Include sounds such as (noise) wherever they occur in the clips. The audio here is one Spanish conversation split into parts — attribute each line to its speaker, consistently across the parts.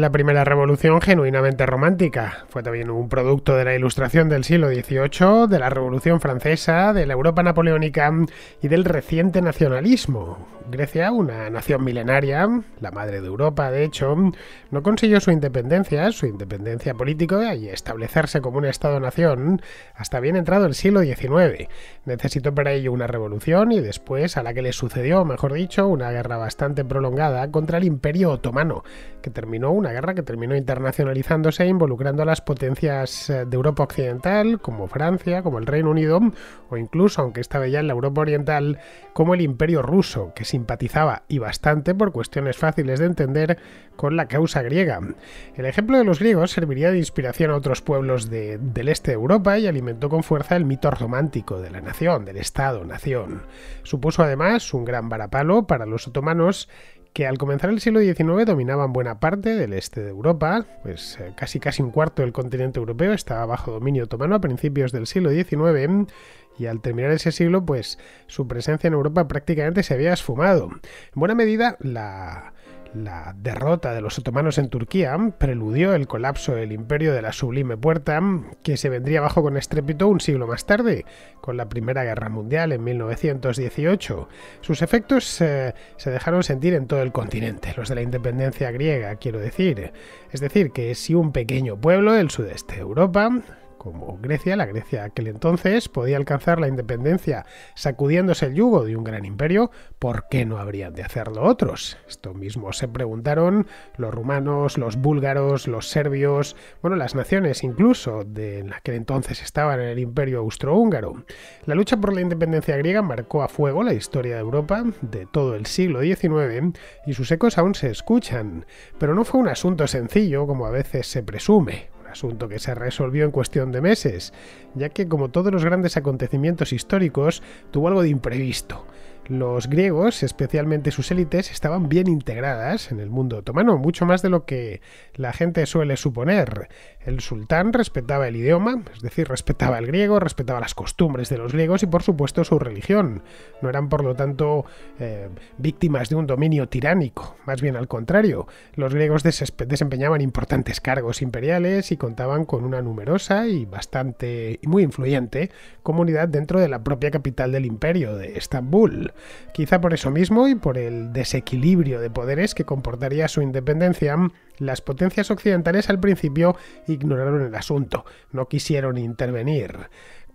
Speaker 1: la primera revolución genuinamente romántica. Fue también un producto de la ilustración del siglo XVIII, de la Revolución Francesa, de la Europa napoleónica y del reciente nacionalismo. Grecia, una nación milenaria, la madre de Europa de hecho, no consiguió su independencia, su independencia política y establecerse como un Estado-nación hasta bien entrado el siglo XIX. Necesitó para ello una revolución y después a la que le sucedió, mejor dicho, una guerra bastante prolongada contra el Imperio Otomano, que terminó una guerra que terminó internacionalizándose e involucrando a las potencias eh, de Europa Occidental, como Francia, como el Reino Unido, o incluso, aunque estaba ya en la Europa Oriental, como el Imperio Ruso, que simpatizaba y bastante por cuestiones fáciles de entender con la causa griega. El ejemplo de los griegos serviría de inspiración a otros pueblos del este de Europa y alimentó con fuerza el mito romántico de la nación, del Estado-nación. Supuso además un gran varapalo para los otomanos que al comenzar el siglo XIX dominaban buena parte del este de Europa, pues eh, casi casi un cuarto del continente europeo estaba bajo dominio otomano a principios del siglo XIX y al terminar ese siglo pues su presencia en Europa prácticamente se había esfumado. En buena medida la la derrota de los otomanos en Turquía preludió el colapso del imperio de la Sublime Puerta, que se vendría abajo con estrépito un siglo más tarde, con la Primera Guerra Mundial en 1918. Sus efectos eh, se dejaron sentir en todo el continente, los de la independencia griega, quiero decir. Es decir, que si un pequeño pueblo del sudeste de Europa como Grecia, la Grecia aquel entonces, podía alcanzar la independencia sacudiéndose el yugo de un gran imperio, ¿por qué no habrían de hacerlo otros? Esto mismo se preguntaron los rumanos, los búlgaros, los serbios, bueno, las naciones incluso de aquel entonces estaban en el imperio austrohúngaro. La lucha por la independencia griega marcó a fuego la historia de Europa de todo el siglo XIX y sus ecos aún se escuchan, pero no fue un asunto sencillo como a veces se presume asunto que se resolvió en cuestión de meses, ya que como todos los grandes acontecimientos históricos, tuvo algo de imprevisto. Los griegos, especialmente sus élites, estaban bien integradas en el mundo otomano, mucho más de lo que la gente suele suponer. El sultán respetaba el idioma, es decir, respetaba el griego, respetaba las costumbres de los griegos y por supuesto su religión. No eran por lo tanto eh, víctimas de un dominio tiránico, más bien al contrario. Los griegos desempeñaban importantes cargos imperiales y contaban con una numerosa y bastante y muy influyente comunidad dentro de la propia capital del imperio, de Estambul quizá por eso mismo y por el desequilibrio de poderes que comportaría su independencia, las potencias occidentales al principio ignoraron el asunto, no quisieron intervenir.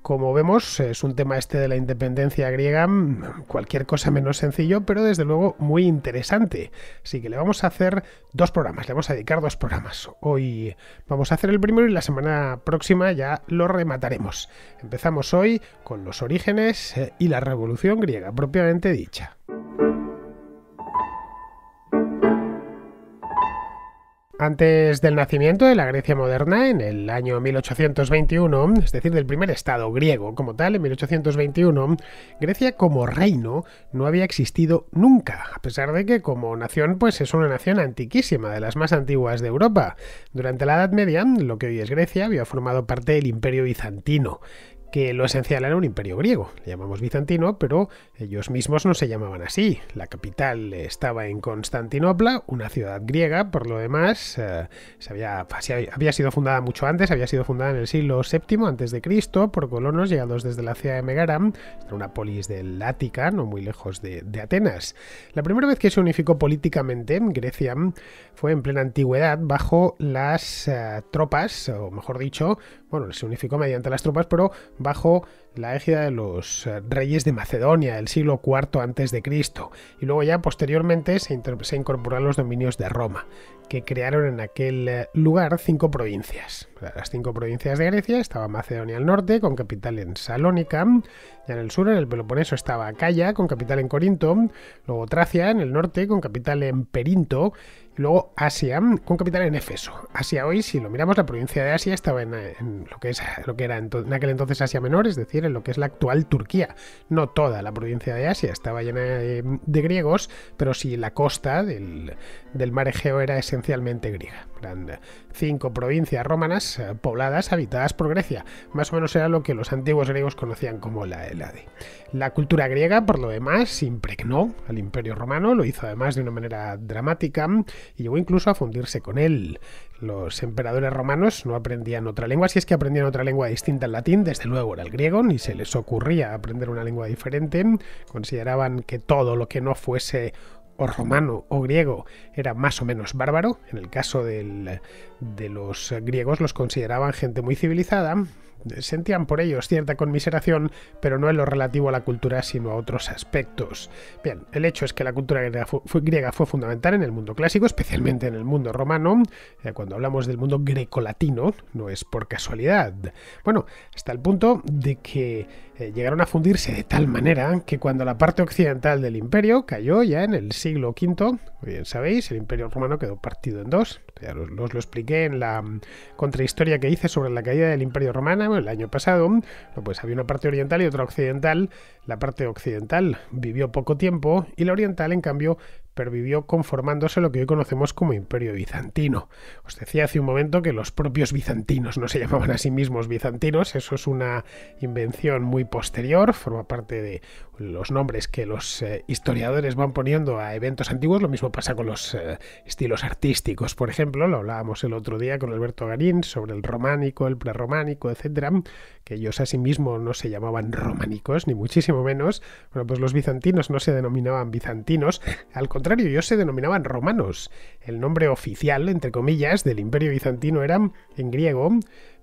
Speaker 1: Como vemos, es un tema este de la independencia griega, mm, cualquier cosa menos sencillo, pero desde luego muy interesante. Así que le vamos a hacer dos programas, le vamos a dedicar dos programas. Hoy vamos a hacer el primero y la semana próxima ya lo remataremos. Empezamos hoy con los orígenes eh, y la revolución griega propiamente dicha. Antes del nacimiento de la Grecia moderna, en el año 1821, es decir, del primer Estado griego como tal, en 1821, Grecia como reino no había existido nunca, a pesar de que como nación pues es una nación antiquísima, de las más antiguas de Europa. Durante la Edad Media, lo que hoy es Grecia había formado parte del Imperio Bizantino, que lo esencial era un imperio griego. Le llamamos bizantino, pero ellos mismos no se llamaban así. La capital estaba en Constantinopla, una ciudad griega, por lo demás, eh, se había, había, sido fundada mucho antes, había sido fundada en el siglo VII a.C. por colonos llegados desde la ciudad de Megaram, una polis del Lática, no muy lejos de, Atenas. La primera vez que se unificó políticamente en Grecia fue en plena antigüedad bajo las eh, tropas, o mejor dicho, bueno, se unificó mediante las tropas, pero bajo la égida de los eh, reyes de Macedonia del siglo IV antes de y luego ya posteriormente se, se incorporaron los dominios de Roma, que crearon en aquel eh, lugar cinco provincias. Las cinco provincias de Grecia estaba Macedonia al norte, con capital en Salónica, ya en el sur, en el Peloponeso, estaba Acaya, con capital en Corinto, luego Tracia, en el norte, con capital en Perinto, luego Asia, con capital en Éfeso. Asia hoy, si lo miramos, la provincia de Asia estaba en, lo, que es, lo que era en, aquel entonces Asia Menor, es decir, en lo que es la actual Turquía. No toda la provincia de Asia estaba llena de, griegos, pero sí la costa del, del mar Egeo era esencialmente griega cinco provincias romanas eh, pobladas, habitadas por Grecia. Más o menos era lo que los antiguos griegos conocían como la Helade. La cultura griega, por lo demás, impregnó al imperio romano, lo hizo además de una manera dramática y llegó incluso a fundirse con él. Los emperadores romanos no aprendían otra lengua, si es que aprendían otra lengua distinta al latín, desde luego era el griego, ni se les ocurría aprender una lengua diferente. Consideraban que todo lo que no fuese o romano o griego era más o menos bárbaro, en el caso de los griegos los consideraban gente muy civilizada, sentían por ellos cierta conmiseración, pero no en lo relativo a la cultura, sino a otros aspectos. Bien, el hecho es que la cultura griega fue, fundamental en el mundo clásico, especialmente en el mundo romano. Eh, cuando hablamos del mundo grecolatino, no es por casualidad. Bueno, hasta el punto de que eh, llegaron a fundirse de tal manera que cuando la parte occidental del imperio cayó ya en el siglo V, bien sabéis, el imperio romano quedó partido en dos, ya os, lo expliqué en la mm, contrahistoria que hice sobre la caída del Imperio Romano el año pasado. Pues había una parte oriental y otra occidental. La parte occidental vivió poco tiempo y la oriental, en cambio, pervivió conformándose lo que hoy conocemos como Imperio Bizantino. Os decía hace un momento que los propios bizantinos no se llamaban a sí mismos bizantinos, eso es una invención muy posterior, forma parte de los nombres que los eh, historiadores van poniendo a eventos antiguos, lo mismo pasa con los eh, estilos artísticos, por ejemplo, lo hablábamos el otro día con Alberto Garín sobre el románico, el prerrománico, etcétera, que ellos a sí mismos no se llamaban románicos, ni muchísimo menos. Bueno, pues los bizantinos no se denominaban bizantinos, al contrario, contrario, ellos se denominaban romanos. El nombre oficial, entre comillas, del imperio bizantino era, en griego,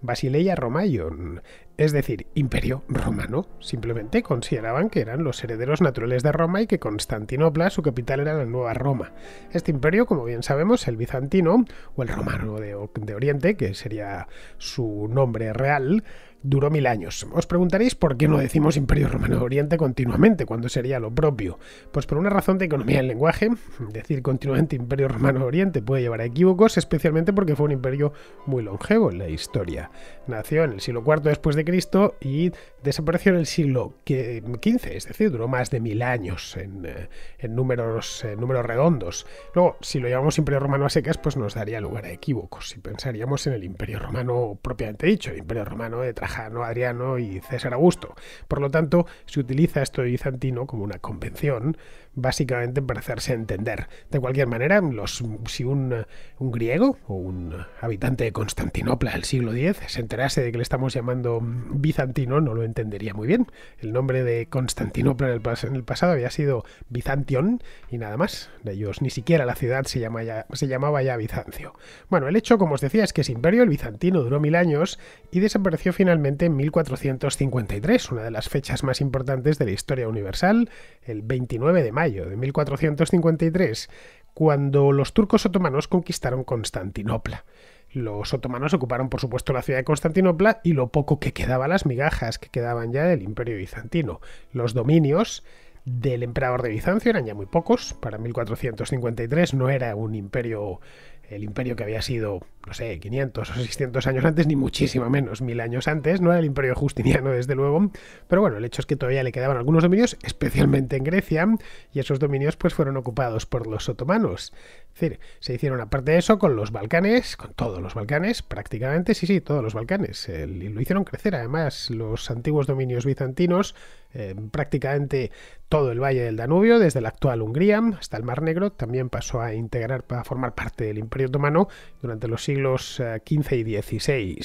Speaker 1: Basileia Romaion, es decir, imperio romano. Simplemente consideraban que eran los herederos naturales de Roma y que Constantinopla, su capital, era la nueva Roma. Este imperio, como bien sabemos, el bizantino, o el romano de Oriente, que sería su nombre real, duró mil años. Os preguntaréis por qué no decimos Imperio Romano de Oriente continuamente, cuando sería lo propio. Pues por una razón de economía del lenguaje, decir continuamente Imperio Romano de Oriente puede llevar a equívocos, especialmente porque fue un imperio muy longevo en la historia. Nació en el siglo IV después de Cristo y desapareció en el siglo XV, es decir, duró más de mil años en, eh, eh, números, redondos. Luego, si lo llamamos Imperio Romano a secas, pues nos daría lugar a equívocos, si pensaríamos en el Imperio Romano propiamente dicho, el Imperio Romano de Adriano y César Augusto. Por lo tanto, se utiliza esto de bizantino como una convención básicamente para hacerse entender. De cualquier manera, los, si un, griego o un habitante de Constantinopla del siglo X se enterase de que le estamos llamando bizantino, no lo entendería muy bien. El nombre de Constantinopla en el, pasado había sido Bizantión y nada más. De ellos ni siquiera la ciudad se, se llamaba ya Bizancio. Bueno, el hecho, como os decía, es que ese imperio, el bizantino, duró mil años y desapareció finalmente en 1453, una de las fechas más importantes de la historia universal, el 29 de mayo de 1453, cuando los turcos otomanos conquistaron Constantinopla. Los otomanos ocuparon, por supuesto, la ciudad de Constantinopla y lo poco que quedaba, las migajas que quedaban ya del imperio bizantino. Los dominios del emperador de Bizancio eran ya muy pocos. Para 1453 no era un imperio, el imperio que había sido no sé, 500 o 600 años antes, ni muchísimo menos, mil años antes, no era el imperio justiniano desde luego, pero bueno, el hecho es que todavía le quedaban algunos dominios, especialmente en Grecia, y esos dominios pues fueron ocupados por los otomanos. Es decir, se hicieron aparte de eso con los Balcanes, con todos los Balcanes, prácticamente, sí, sí, todos los Balcanes, lo hicieron crecer además los antiguos dominios bizantinos, eh, prácticamente todo el valle del Danubio, desde la actual Hungría hasta el Mar Negro, también pasó a integrar, para formar parte del imperio otomano durante los siglos siglos XV eh, y XVI.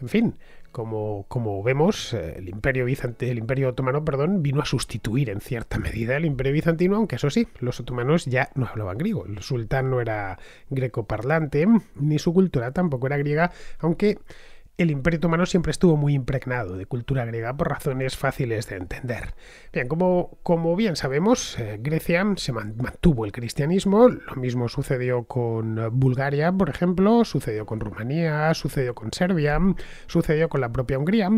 Speaker 1: En fin, como, como, vemos, eh, el imperio, Bizante, el imperio otomano perdón, vino a sustituir en cierta (laughs) medida el imperio bizantino, aunque eso sí, los otomanos ya no hablaban griego. El sultán no era greco parlante, ni su cultura tampoco era griega, aunque el imperio otomano siempre estuvo muy impregnado de cultura griega por razones fáciles de entender. Bien, como, como bien sabemos, eh, Grecia se mantuvo el cristianismo, lo mismo sucedió con eh, Bulgaria, por ejemplo, sucedió con Rumanía, sucedió con Serbia, sucedió con la propia Hungría.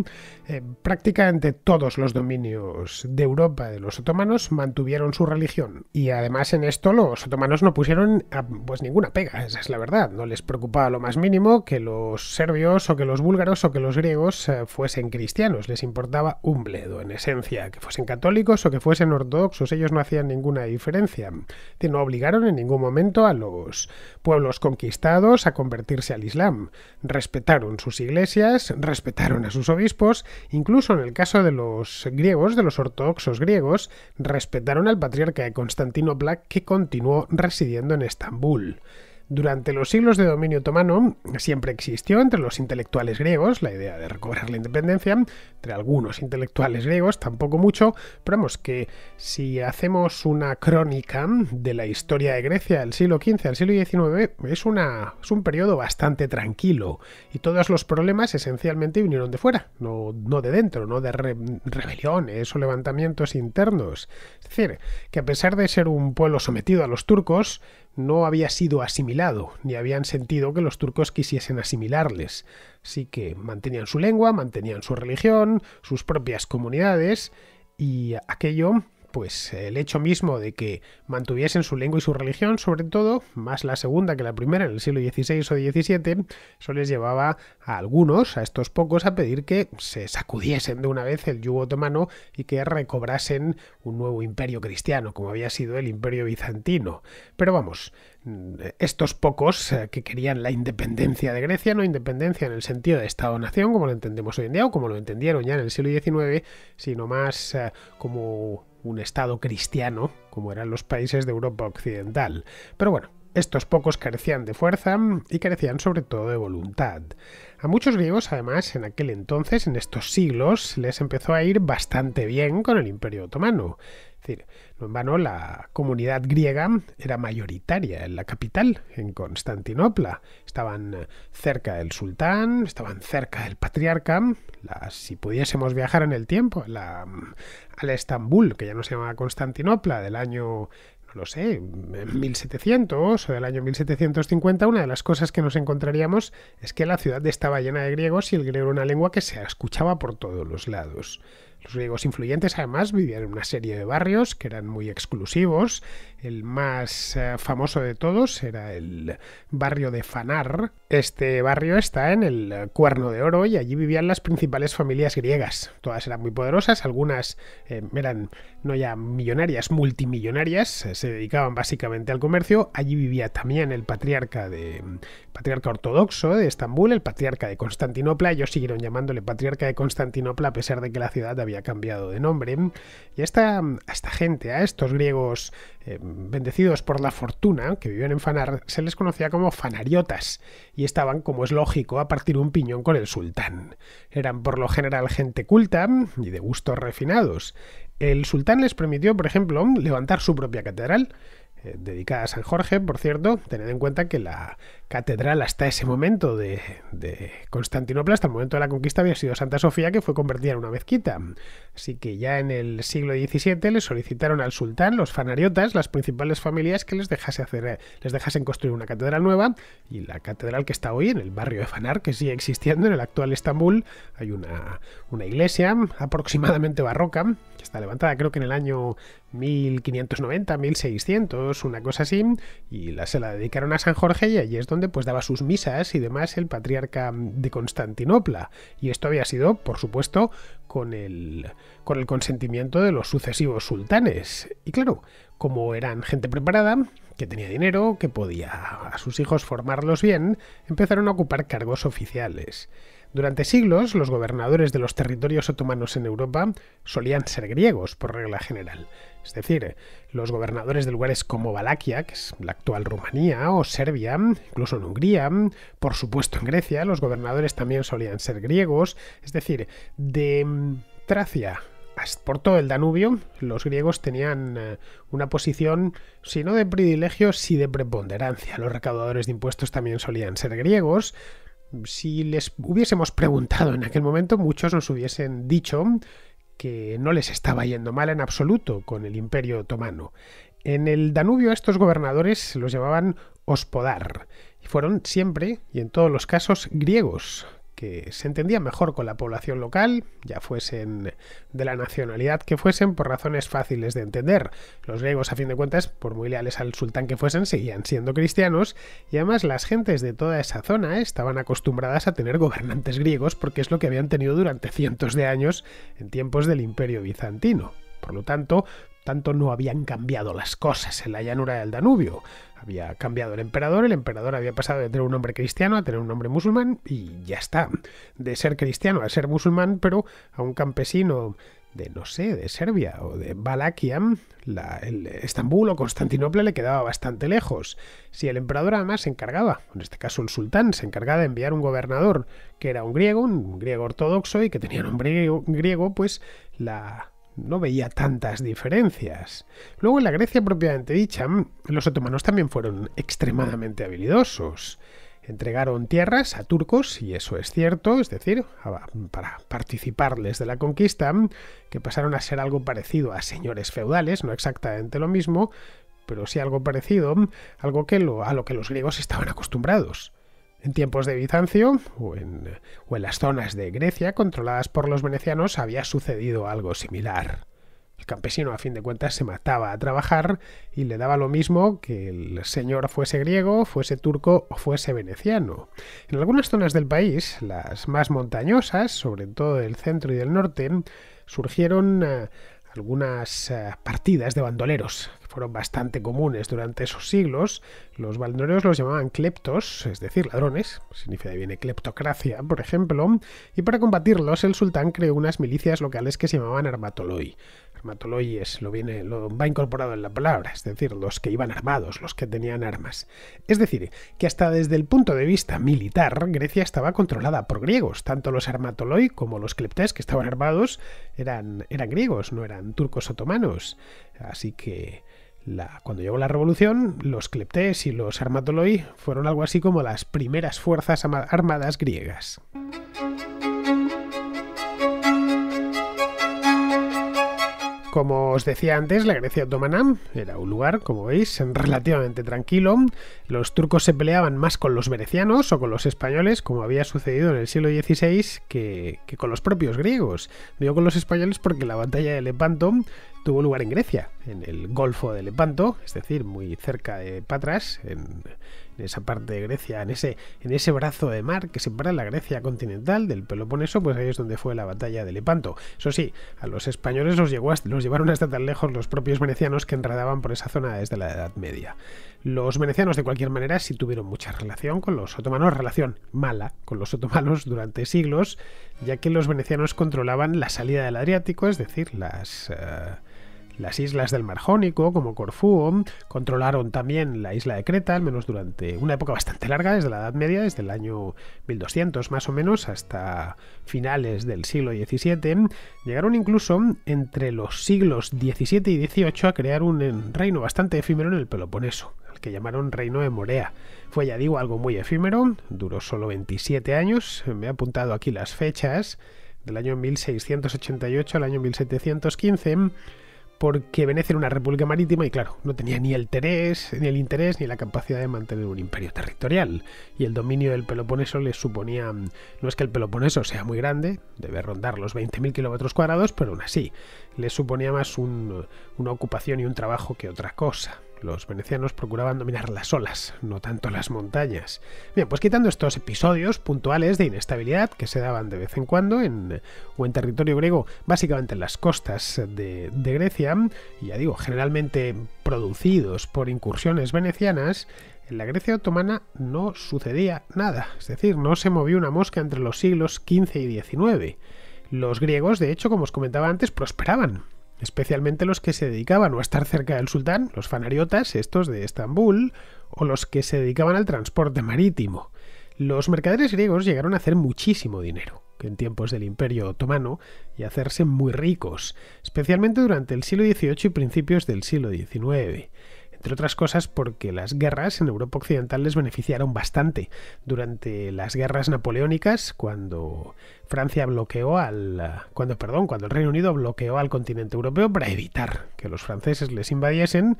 Speaker 1: Eh, prácticamente todos los dominios de Europa de los otomanos mantuvieron su religión y además en esto los otomanos no pusieron ah, pues ninguna pega, esa es la verdad, no les preocupaba lo más mínimo que los serbios o que los o que los griegos eh, fuesen cristianos, les importaba un bledo, en esencia, que fuesen católicos o que fuesen ortodoxos, ellos no hacían ninguna diferencia. No obligaron en ningún momento a los pueblos conquistados a convertirse al Islam. Respetaron sus iglesias, respetaron a sus obispos, incluso en el caso de los griegos, de los ortodoxos griegos, respetaron al patriarca de Constantinopla que continuó residiendo en Estambul. Durante los siglos de dominio otomano siempre existió entre los intelectuales griegos la idea de recobrar la independencia, entre algunos intelectuales griegos, tampoco mucho, pero vamos que si hacemos una crónica de la historia de Grecia del siglo XV al siglo XIX, es, una, un periodo bastante tranquilo y todos los problemas esencialmente vinieron de fuera, no, no de dentro, no de rebeliones o levantamientos internos. Es decir, que a pesar de ser un pueblo sometido a los turcos, no había sido asimilado, ni habían sentido que los turcos quisiesen asimilarles. Así que mantenían su lengua, mantenían su religión, sus propias comunidades, y aquello pues el hecho mismo de que mantuviesen su lengua y su religión, sobre todo, más la segunda que la primera en el siglo XVI o XVII, eso les llevaba a algunos, a estos pocos, a pedir que se sacudiesen de una vez el yugo otomano y que recobrasen un nuevo imperio cristiano, como había sido el imperio bizantino. Pero vamos, estos pocos eh, que querían la independencia de Grecia, no independencia en el sentido de Estado-nación, como lo entendemos hoy en día, o como lo entendieron ya en el siglo XIX, sino más eh, como un Estado cristiano, como eran los países de Europa Occidental. Pero bueno, estos pocos carecían de fuerza y carecían sobre todo de voluntad. A muchos griegos, además, en aquel entonces, en estos siglos, les empezó a ir bastante bien con el Imperio Otomano. Es decir, no en vano la comunidad griega era mayoritaria en la capital, en Constantinopla. Estaban eh, cerca del sultán, estaban cerca del patriarca. si pudiésemos viajar en el tiempo, mm, al Estambul, que ya no se llamaba Constantinopla, del año no lo sé, mm, en 1700 o del año 1750, una de las cosas que nos encontraríamos es que la ciudad estaba llena de griegos y el griego era una lengua que se escuchaba por todos los lados. Los griegos influyentes además vivían en una serie de barrios que eran muy exclusivos el más eh, famoso de todos era el barrio de Fanar. Este barrio está en el Cuerno de Oro y allí vivían las principales familias griegas. Todas eran muy poderosas, algunas eh, eran no ya millonarias, multimillonarias, eh, se dedicaban básicamente al comercio. Allí vivía también el patriarca de patriarca ortodoxo de Estambul, el patriarca de Constantinopla. Ellos siguieron llamándole patriarca de Constantinopla a pesar de que la ciudad había cambiado de nombre. Y esta, esta gente, a estos griegos bendecidos por la fortuna, que vivían en Fanar, se les conocía como fanariotas y estaban, como es lógico, a partir un piñón con el sultán. Eran por lo general gente culta y de gustos refinados. El sultán les permitió, por ejemplo, levantar su propia catedral, eh, dedicada a San Jorge, por cierto, tened en cuenta que la catedral hasta ese momento de, Constantinopla, hasta el momento de la conquista había sido Santa Sofía, que fue convertida en una mezquita. Así que ya en el siglo XVII le solicitaron al sultán, los fanariotas, las principales familias, que les, dejase hacer, les dejasen construir una catedral nueva, y la catedral que está hoy en el barrio de Fanar, que sigue existiendo en el actual Estambul, hay una, iglesia aproximadamente barroca, que está levantada creo que en el año 1590, 1600, una cosa así, y la, se la dedicaron a San Jorge y allí es donde pues daba sus misas y demás el patriarca mm, de Constantinopla. Y esto había sido, por supuesto, con el consentimiento de los sucesivos sultanes. Y claro, como eran gente preparada, que tenía dinero, que podía a sus hijos formarlos bien, empezaron a ocupar cargos oficiales. Durante siglos, los gobernadores de los territorios otomanos en Europa solían ser griegos, por regla general, es decir, los gobernadores de lugares como Valaquia, que es la actual Rumanía, o Serbia, incluso en Hungría, por supuesto en Grecia, los gobernadores también solían ser griegos, es decir, de mm, Tracia por todo el Danubio, los griegos tenían eh, una posición, si no de privilegio, sí si de preponderancia. Los recaudadores de impuestos también solían ser griegos. Si les hubiésemos preguntado en aquel momento, muchos nos hubiesen dicho que no les estaba yendo mal en absoluto con el imperio otomano. En el Danubio estos gobernadores los llamaban hospodar y fueron siempre, y en todos los casos, griegos, que se entendía mejor con la población local, ya fuesen de la nacionalidad que fuesen, por razones fáciles de entender. Los griegos, a fin de cuentas, por muy leales al sultán que fuesen, seguían siendo cristianos, y además las gentes de toda esa zona eh, estaban acostumbradas a tener gobernantes griegos porque es lo que habían tenido durante cientos de años en tiempos del imperio bizantino. Por lo tanto, tanto no habían cambiado las cosas en la llanura del Danubio. Había cambiado el emperador, el emperador había pasado de tener un hombre cristiano a tener un hombre musulmán y ya está. De ser cristiano a ser musulmán, pero a un campesino de, no sé, de Serbia o de Valaquia, el Estambul o Constantinopla le quedaba bastante lejos. Si el emperador además se encargaba, en este caso el sultán, se encargaba de enviar un gobernador que era un griego, un griego ortodoxo y que tenía nombre griego, pues la no veía tantas diferencias. Luego en la Grecia propiamente dicha, mm, los otomanos también fueron extremadamente habilidosos. Entregaron tierras a turcos, y eso es cierto, es decir, para participarles de la conquista, mm, que pasaron a ser algo parecido a señores feudales, no exactamente lo mismo, pero sí algo parecido, mm, algo que a lo que los griegos estaban acostumbrados. En tiempos de Bizancio o en, las zonas de Grecia controladas por los venecianos había sucedido algo similar. El campesino a fin de cuentas se mataba a trabajar y le daba lo mismo que el señor fuese griego, fuese turco o fuese veneciano. En algunas zonas del país, las más montañosas, sobre todo del centro y del norte, surgieron eh, algunas eh, partidas de bandoleros, fueron bastante comunes durante esos siglos, los balnearios los llamaban cleptos, es decir, ladrones, significa viene cleptocracia, por ejemplo, y para combatirlos el sultán creó unas milicias locales que se llamaban armatoloi. Armatoloi es, lo viene, va incorporado en la palabra, es decir, los que iban armados, los que tenían armas. Es decir, que hasta desde el punto de vista militar, Grecia estaba controlada por griegos, tanto los armatoloi como los cleptes que estaban armados eran, eran griegos, no eran turcos otomanos. Así que cuando llegó la revolución, los cleptés y los armatoloi fueron algo así como las primeras fuerzas armadas griegas. Como os decía antes, la Grecia otomana era un lugar, como veis, relativamente tranquilo. Los turcos se peleaban más con los venecianos o con los españoles, como había sucedido en el siglo XVI, que, con los propios griegos. Digo con los españoles porque la batalla de Lepanto tuvo lugar en Grecia, en el Golfo de Lepanto, es decir, muy cerca de Patras, en, en esa parte de Grecia, en ese, en ese brazo de mar que separa la Grecia continental del Peloponeso, pues ahí es donde fue la batalla de Lepanto. Eso sí, a los españoles los, llevaron hasta tan lejos los propios venecianos que enredaban por esa zona desde la Edad Media. Los venecianos, de cualquier manera, sí tuvieron mucha relación con los otomanos, relación mala con los otomanos durante siglos, ya que los venecianos controlaban la salida del Adriático, es decir, las... Eh, las islas del Mar Jónico, como Corfúo, controlaron también la isla de Creta, al menos durante una época bastante larga, desde la Edad Media, desde el año 1200 más o menos hasta finales del siglo XVII. Llegaron incluso entre los siglos XVII y XVIII a crear un reino bastante efímero en el Peloponeso, al que llamaron Reino de Morea. Fue, ya digo, algo muy efímero, duró solo 27 años, me he apuntado aquí las fechas, del año 1688 al año 1715 porque Venecia era una república marítima y claro, no tenía ni el interés, ni el interés ni la capacidad de mantener un imperio territorial. Y el dominio del Peloponeso le suponía, mm, no es que el Peloponeso sea muy grande, debe rondar los 20.000 kilómetros cuadrados, pero aún así, le suponía más una ocupación y un trabajo que otra cosa. Los venecianos procuraban dominar las olas, no tanto las montañas. Bien, pues quitando estos episodios puntuales de inestabilidad que se daban de vez en cuando en, o en territorio griego, básicamente en las costas de, Grecia, y ya digo, generalmente producidos por incursiones venecianas, en la Grecia otomana no sucedía nada, es decir, no se movió una mosca entre los siglos XV y XIX. Los griegos, de hecho, como os comentaba antes, prosperaban especialmente los que se dedicaban a estar cerca del sultán, los fanariotas, estos de Estambul, o los que se dedicaban al transporte marítimo. Los mercaderes griegos llegaron a hacer muchísimo dinero en tiempos del Imperio Otomano y hacerse muy ricos, especialmente durante el siglo XVIII y principios del siglo XIX entre otras cosas porque las guerras en Europa Occidental les beneficiaron bastante. Durante las guerras napoleónicas, cuando Francia bloqueó al. cuando, perdón, cuando el Reino Unido bloqueó al continente europeo para evitar que los franceses les invadiesen,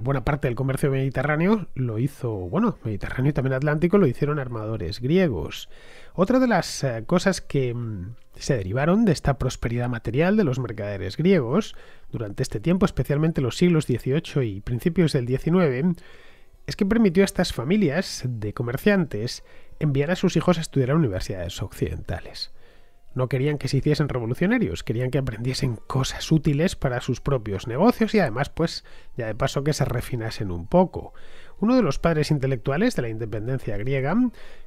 Speaker 1: buena parte del comercio mediterráneo lo hizo, bueno, mediterráneo y también atlántico lo hicieron armadores griegos. Otra de las eh, cosas que mm, se derivaron de esta prosperidad material de los mercaderes griegos durante este tiempo, especialmente los siglos XVIII y principios del XIX, es que permitió a estas familias de comerciantes enviar a sus hijos a estudiar a universidades occidentales. No querían que se hiciesen revolucionarios, querían que aprendiesen cosas útiles para sus propios negocios y además, pues, ya de paso que se refinasen un poco. Uno de los padres intelectuales de la independencia griega,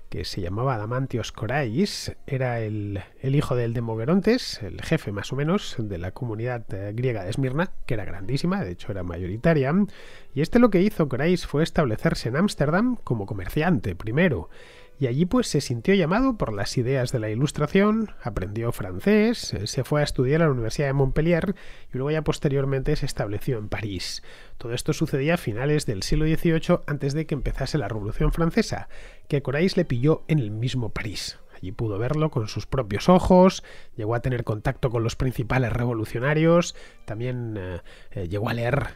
Speaker 1: que se llamaba Damantios Corais, era el, el, hijo del Demogerontes, el jefe más o menos de la comunidad eh, griega de Esmirna, que era grandísima, de hecho era mayoritaria, y este lo que hizo Corais fue establecerse en Ámsterdam como comerciante primero y allí pues se sintió llamado por las ideas de la ilustración, aprendió francés, eh, se fue a estudiar a la Universidad de Montpellier y luego ya posteriormente se estableció en París. Todo esto sucedía a finales del siglo XVIII antes de que empezase la Revolución Francesa, que Corais le pilló en el mismo París y pudo verlo con sus propios ojos, llegó a tener contacto con los principales revolucionarios, también eh, eh, llegó a leer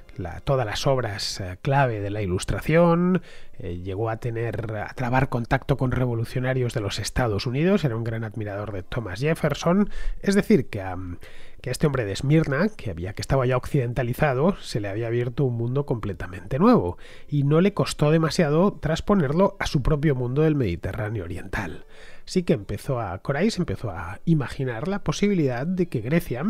Speaker 1: todas las obras eh, clave de la Ilustración, llegó a tener a trabar contacto con revolucionarios de los Estados Unidos, era un gran admirador de Thomas Jefferson, es decir, que a, este hombre de Esmirna, que había que estaba ya occidentalizado, se le había abierto un mundo completamente nuevo y no le costó demasiado trasponerlo a su propio mundo del Mediterráneo oriental sí que empezó a, Corais empezó a imaginar la posibilidad de que Grecia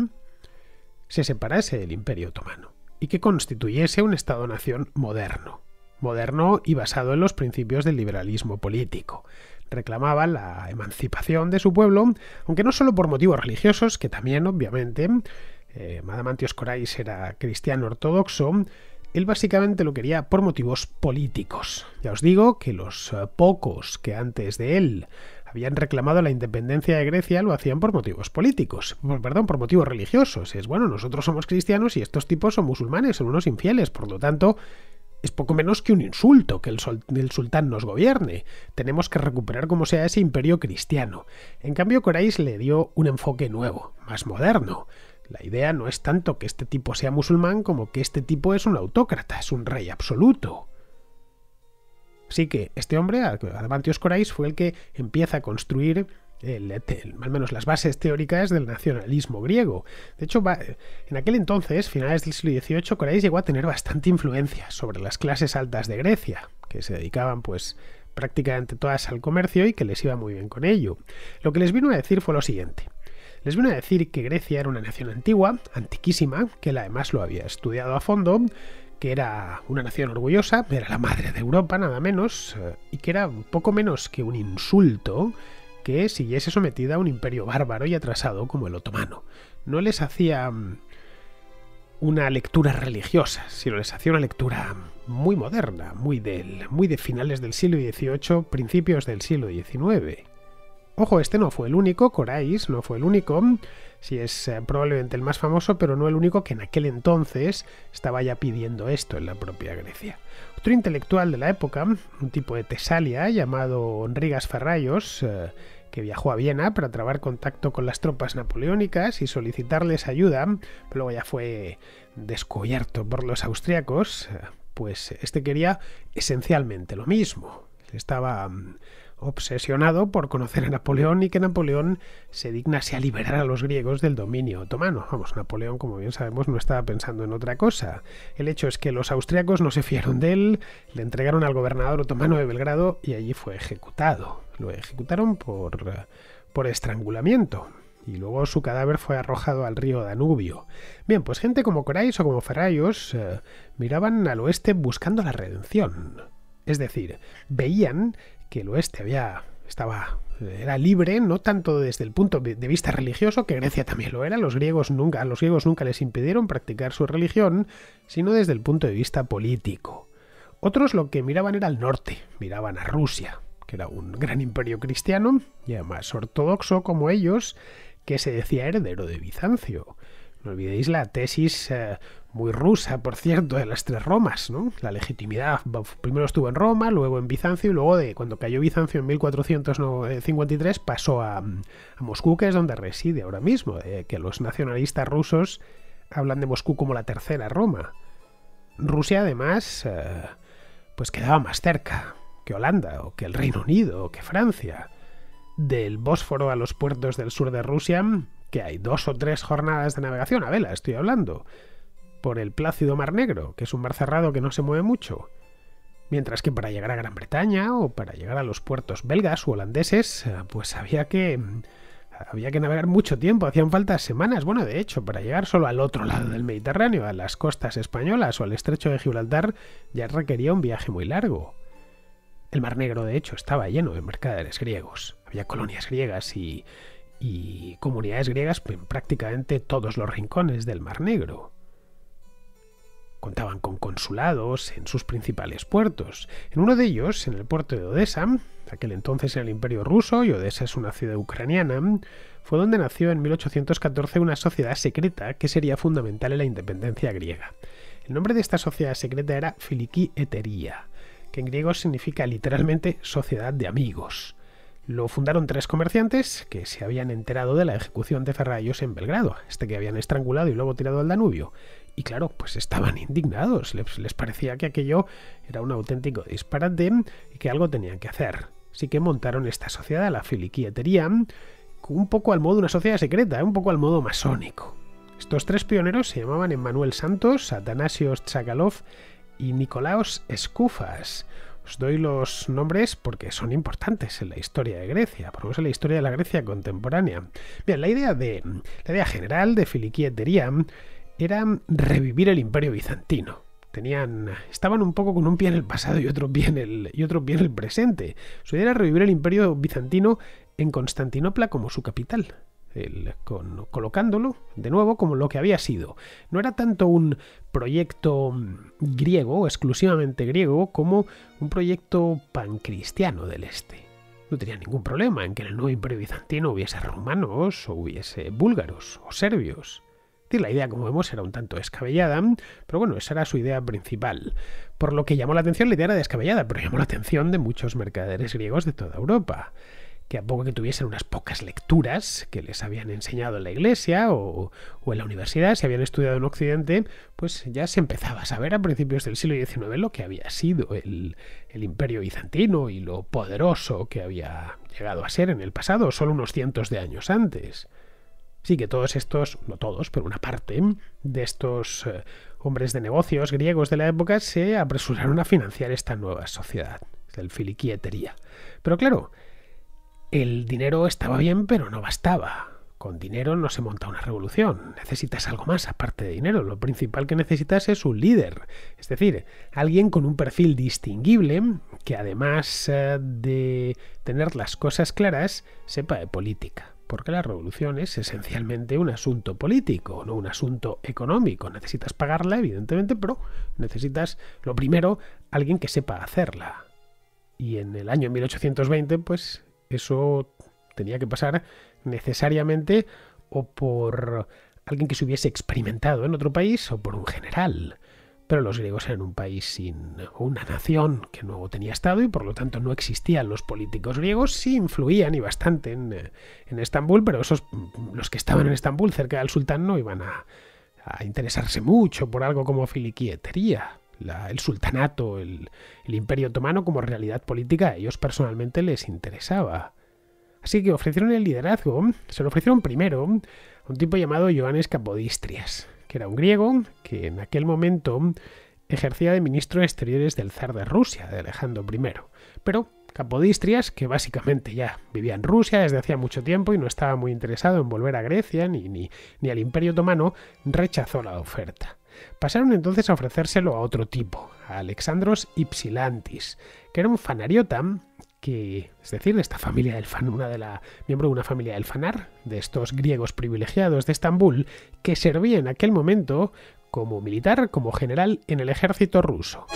Speaker 1: se separase del Imperio Otomano y que constituyese un Estado-nación moderno, moderno y basado en los principios del liberalismo político. Reclamaba la emancipación de su pueblo, aunque no solo por motivos religiosos, que también obviamente Madame eh, Madamantios Corais era cristiano ortodoxo, él básicamente lo quería por motivos políticos. Ya os digo que los eh, pocos que antes de él habían reclamado la independencia de Grecia lo hacían por motivos políticos, perdón, por motivos religiosos. Es bueno, nosotros somos cristianos y estos tipos son musulmanes, son unos infieles, por lo tanto, es poco menos que un insulto que el, el, sultán nos gobierne. Tenemos que recuperar como sea ese imperio cristiano. En cambio, Corais le dio un enfoque nuevo, más moderno. La idea no es tanto que este tipo sea musulmán como que este tipo es un autócrata, es un rey absoluto. Así que este hombre, Adamantios Corais, fue el que empieza a construir el, al menos las bases teóricas del nacionalismo griego. De hecho, en aquel entonces, finales del siglo XVIII, Corais llegó a tener bastante influencia sobre las clases altas de Grecia, que se dedicaban pues prácticamente todas al comercio y que les iba muy bien con ello. Lo que les vino a decir fue lo siguiente. Les vino a decir que Grecia era una nación antigua, antiquísima, que él además lo había estudiado a fondo, que era una nación orgullosa, era la madre de Europa nada menos, eh, y que era poco menos que un insulto que siguiese sometida a un imperio bárbaro y atrasado como el otomano. No les hacía mm, una lectura religiosa, sino les hacía una lectura muy moderna, muy, del, muy de finales del siglo XVIII, principios del siglo XIX. Ojo, este no fue el único, Corais no fue el único. Si es eh, probablemente el más famoso, pero no el único que en aquel entonces estaba ya pidiendo esto en la propia Grecia. Otro intelectual de la época, un tipo de Tesalia llamado Enrigas Ferrayos, eh, que viajó a Viena para trabar contacto con las tropas napoleónicas y solicitarles ayuda, pero luego ya fue descubierto por los austriacos, eh, pues este quería esencialmente lo mismo. Estaba mm, obsesionado por conocer a Napoleón y que Napoleón se dignase a liberar a los griegos del dominio otomano. Vamos, Napoleón, como bien sabemos, no estaba pensando en otra cosa. El hecho es que los austriacos no se fiaron de él, le entregaron al gobernador otomano de Belgrado y allí fue ejecutado. Lo ejecutaron por, por estrangulamiento y luego su cadáver fue arrojado al río Danubio. Bien, pues gente como Corais o como Ferrayos eh, miraban al oeste buscando la redención. Es decir, veían que el oeste había estaba era libre no tanto desde el punto de vista religioso que Grecia también lo era los griegos nunca a los griegos nunca les impidieron practicar su religión sino desde el punto de vista político otros lo que miraban era al norte miraban a Rusia que era un gran imperio cristiano y además ortodoxo como ellos que se decía heredero de Bizancio no olvidéis la tesis eh, muy rusa, por cierto, de las tres Romas, ¿no? La legitimidad primero estuvo en Roma, luego en Bizancio y luego de cuando cayó Bizancio en 1453 pasó a, Moscú, que es donde reside ahora mismo, que los nacionalistas rusos hablan de Moscú como la tercera Roma. Rusia además eh, pues quedaba más cerca que Holanda o que el Reino Unido o que Francia. Del Bósforo a los puertos del sur de Rusia, que hay dos o tres jornadas de navegación a vela, estoy hablando por el plácido Mar Negro, que es un mar cerrado que no se mueve mucho. Mientras que para llegar a Gran Bretaña o para llegar a los puertos belgas u holandeses, eh, pues había que mm, había que navegar mucho tiempo, hacían falta semanas, bueno, de hecho, para llegar solo al otro lado del Mediterráneo, a las costas españolas o al estrecho de Gibraltar, ya requería un viaje muy largo. El Mar Negro, de hecho, estaba lleno de mercaderes griegos. Había colonias griegas y, y comunidades griegas pues, en prácticamente todos los rincones del Mar Negro. Contaban con consulados en sus principales puertos. En uno de ellos, en el puerto de Odessa, aquel entonces era el Imperio ruso y Odessa es una ciudad ucraniana, fue donde nació en 1814 una sociedad secreta que sería fundamental en la independencia griega. El nombre de esta sociedad secreta era Filiki Eteria, que en griego significa literalmente sociedad de amigos. Lo fundaron tres comerciantes que se habían enterado de la ejecución de Ferrayos en Belgrado, este que habían estrangulado y luego tirado al Danubio, y claro, pues estaban indignados, les, parecía que aquello era un auténtico disparate y que algo tenían que hacer. Así que montaron esta sociedad, la filiquietería, un poco al modo de una sociedad secreta, un poco al modo masónico. Estos tres pioneros se llamaban Emmanuel Santos, Atanasios Chakalov y Nikolaos Escufas. Os doy los nombres porque son importantes en la historia de Grecia, por lo menos en la historia de la Grecia contemporánea. Bien, la idea, de, la idea general de filiquietería era revivir el imperio bizantino. Tenían, estaban un poco con un pie en el pasado y otro pie en el, y otro pie el presente. Su idea era revivir el imperio bizantino en Constantinopla como su capital. colocándolo de nuevo como lo que había sido. No era tanto un proyecto griego, exclusivamente griego, como un proyecto pancristiano del Este. No tenía ningún problema en que en el nuevo imperio bizantino hubiese romanos, o hubiese búlgaros o serbios. La idea, como vemos, era un tanto descabellada, pero bueno, esa era su idea principal. Por lo que llamó la atención, la idea era descabellada, pero llamó la atención de muchos mercaderes griegos de toda Europa que a poco que tuviesen unas pocas lecturas que les habían enseñado en la iglesia o, en la universidad, si habían estudiado en Occidente, pues ya se empezaba a saber a principios del siglo XIX lo que había sido el, el imperio bizantino y lo poderoso que había llegado a ser en el pasado, solo unos cientos de años antes. Sí, que todos estos, no todos, pero una parte de estos eh, hombres de negocios griegos de la época se apresuraron a financiar esta nueva sociedad, el filiquietería. Pero claro, el dinero estaba bien, pero no bastaba. Con dinero no se monta una revolución. Necesitas algo más aparte de dinero. Lo principal que necesitas es un líder. Es decir, alguien con un perfil distinguible que además eh, de tener las cosas claras, sepa de política porque la revolución es esencialmente un asunto político, no un asunto económico. Necesitas pagarla, evidentemente, pero necesitas, lo primero, alguien que sepa hacerla. Y en el año 1820, pues eso tenía que pasar necesariamente o por alguien que se hubiese experimentado en otro país o por un general pero los griegos eran un país sin una nación que no tenía Estado y por lo tanto no existían los políticos griegos, sí influían y bastante en, eh, Estambul, pero esos, mm, los que estaban en Estambul cerca del sultán no iban a, interesarse mucho por algo como filiquietería. el sultanato, el, imperio otomano como realidad política a ellos personalmente les interesaba. Así que ofrecieron el liderazgo, se lo ofrecieron primero a un tipo llamado Johannes Capodistrias, que era un griego, que en aquel momento ejercía de ministro de Exteriores del zar de Rusia, de Alejandro I. Pero Capodistrias, que básicamente ya vivía en Rusia desde hacía mucho tiempo y no estaba muy interesado en volver a Grecia ni, ni, al Imperio Otomano, rechazó la oferta. Pasaron entonces a ofrecérselo a otro tipo, a Alexandros Ypsilantis, que era un fanariota es decir, de esta familia del de la, miembro de una familia del fanar, de estos griegos privilegiados de Estambul, que servía en aquel momento como militar, como general en el ejército ruso.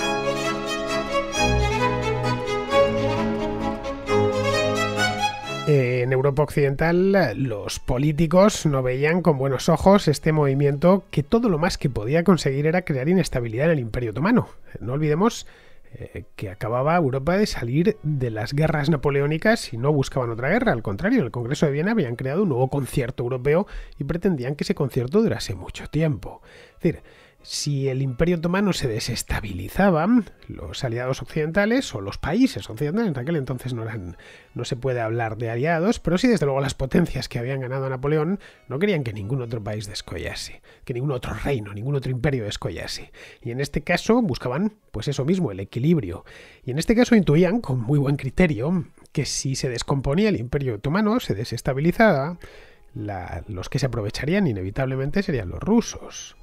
Speaker 1: En Europa Occidental los políticos no veían con buenos ojos este movimiento que todo lo más que podía conseguir era crear inestabilidad en el Imperio Otomano. No olvidemos eh, que acababa Europa de salir de las guerras napoleónicas y no buscaban otra guerra. Al contrario, en el Congreso de Viena habían creado un nuevo concierto europeo y pretendían que ese concierto durase mucho tiempo. Es decir, si el imperio otomano se desestabilizaba, los aliados occidentales o los países occidentales, en aquel entonces no, eran, no se puede hablar de aliados, pero sí desde luego las potencias que habían ganado a Napoleón no querían que ningún otro país descollase, que ningún otro reino, ningún otro imperio descollase. Y en este caso buscaban pues eso mismo, el equilibrio. Y en este caso intuían con muy buen criterio que si se descomponía el imperio otomano, se desestabilizaba, los que se aprovecharían inevitablemente serían los rusos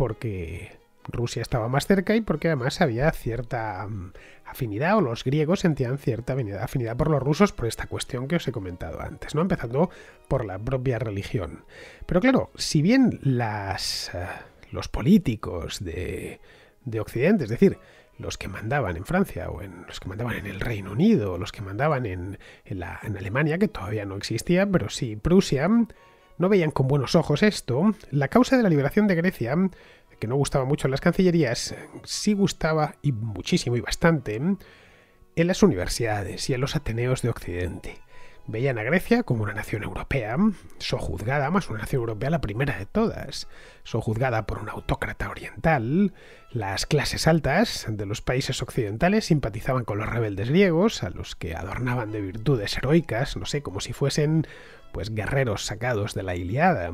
Speaker 1: porque Rusia estaba más cerca y porque además había cierta mm, afinidad, o los griegos sentían cierta afinidad por los rusos por esta cuestión que os he comentado antes, ¿no? Empezando por la propia religión. Pero claro, si bien las, eh, los políticos de, Occidente, es decir, los que mandaban en Francia o en los que mandaban en el Reino Unido, o los que mandaban en, en Alemania, que todavía no existía, pero sí Prusia, no veían con buenos ojos esto, la causa de la liberación de Grecia, que no gustaba mucho en las cancillerías, sí gustaba y muchísimo y bastante en las universidades y en los Ateneos de Occidente. Veían a Grecia como una nación europea, sojuzgada, más una nación europea la primera de todas, sojuzgada por un autócrata oriental. Las clases altas de los países occidentales simpatizaban con los rebeldes griegos, a los que adornaban de virtudes heroicas, no sé, como si fuesen pues, guerreros sacados de la Iliada.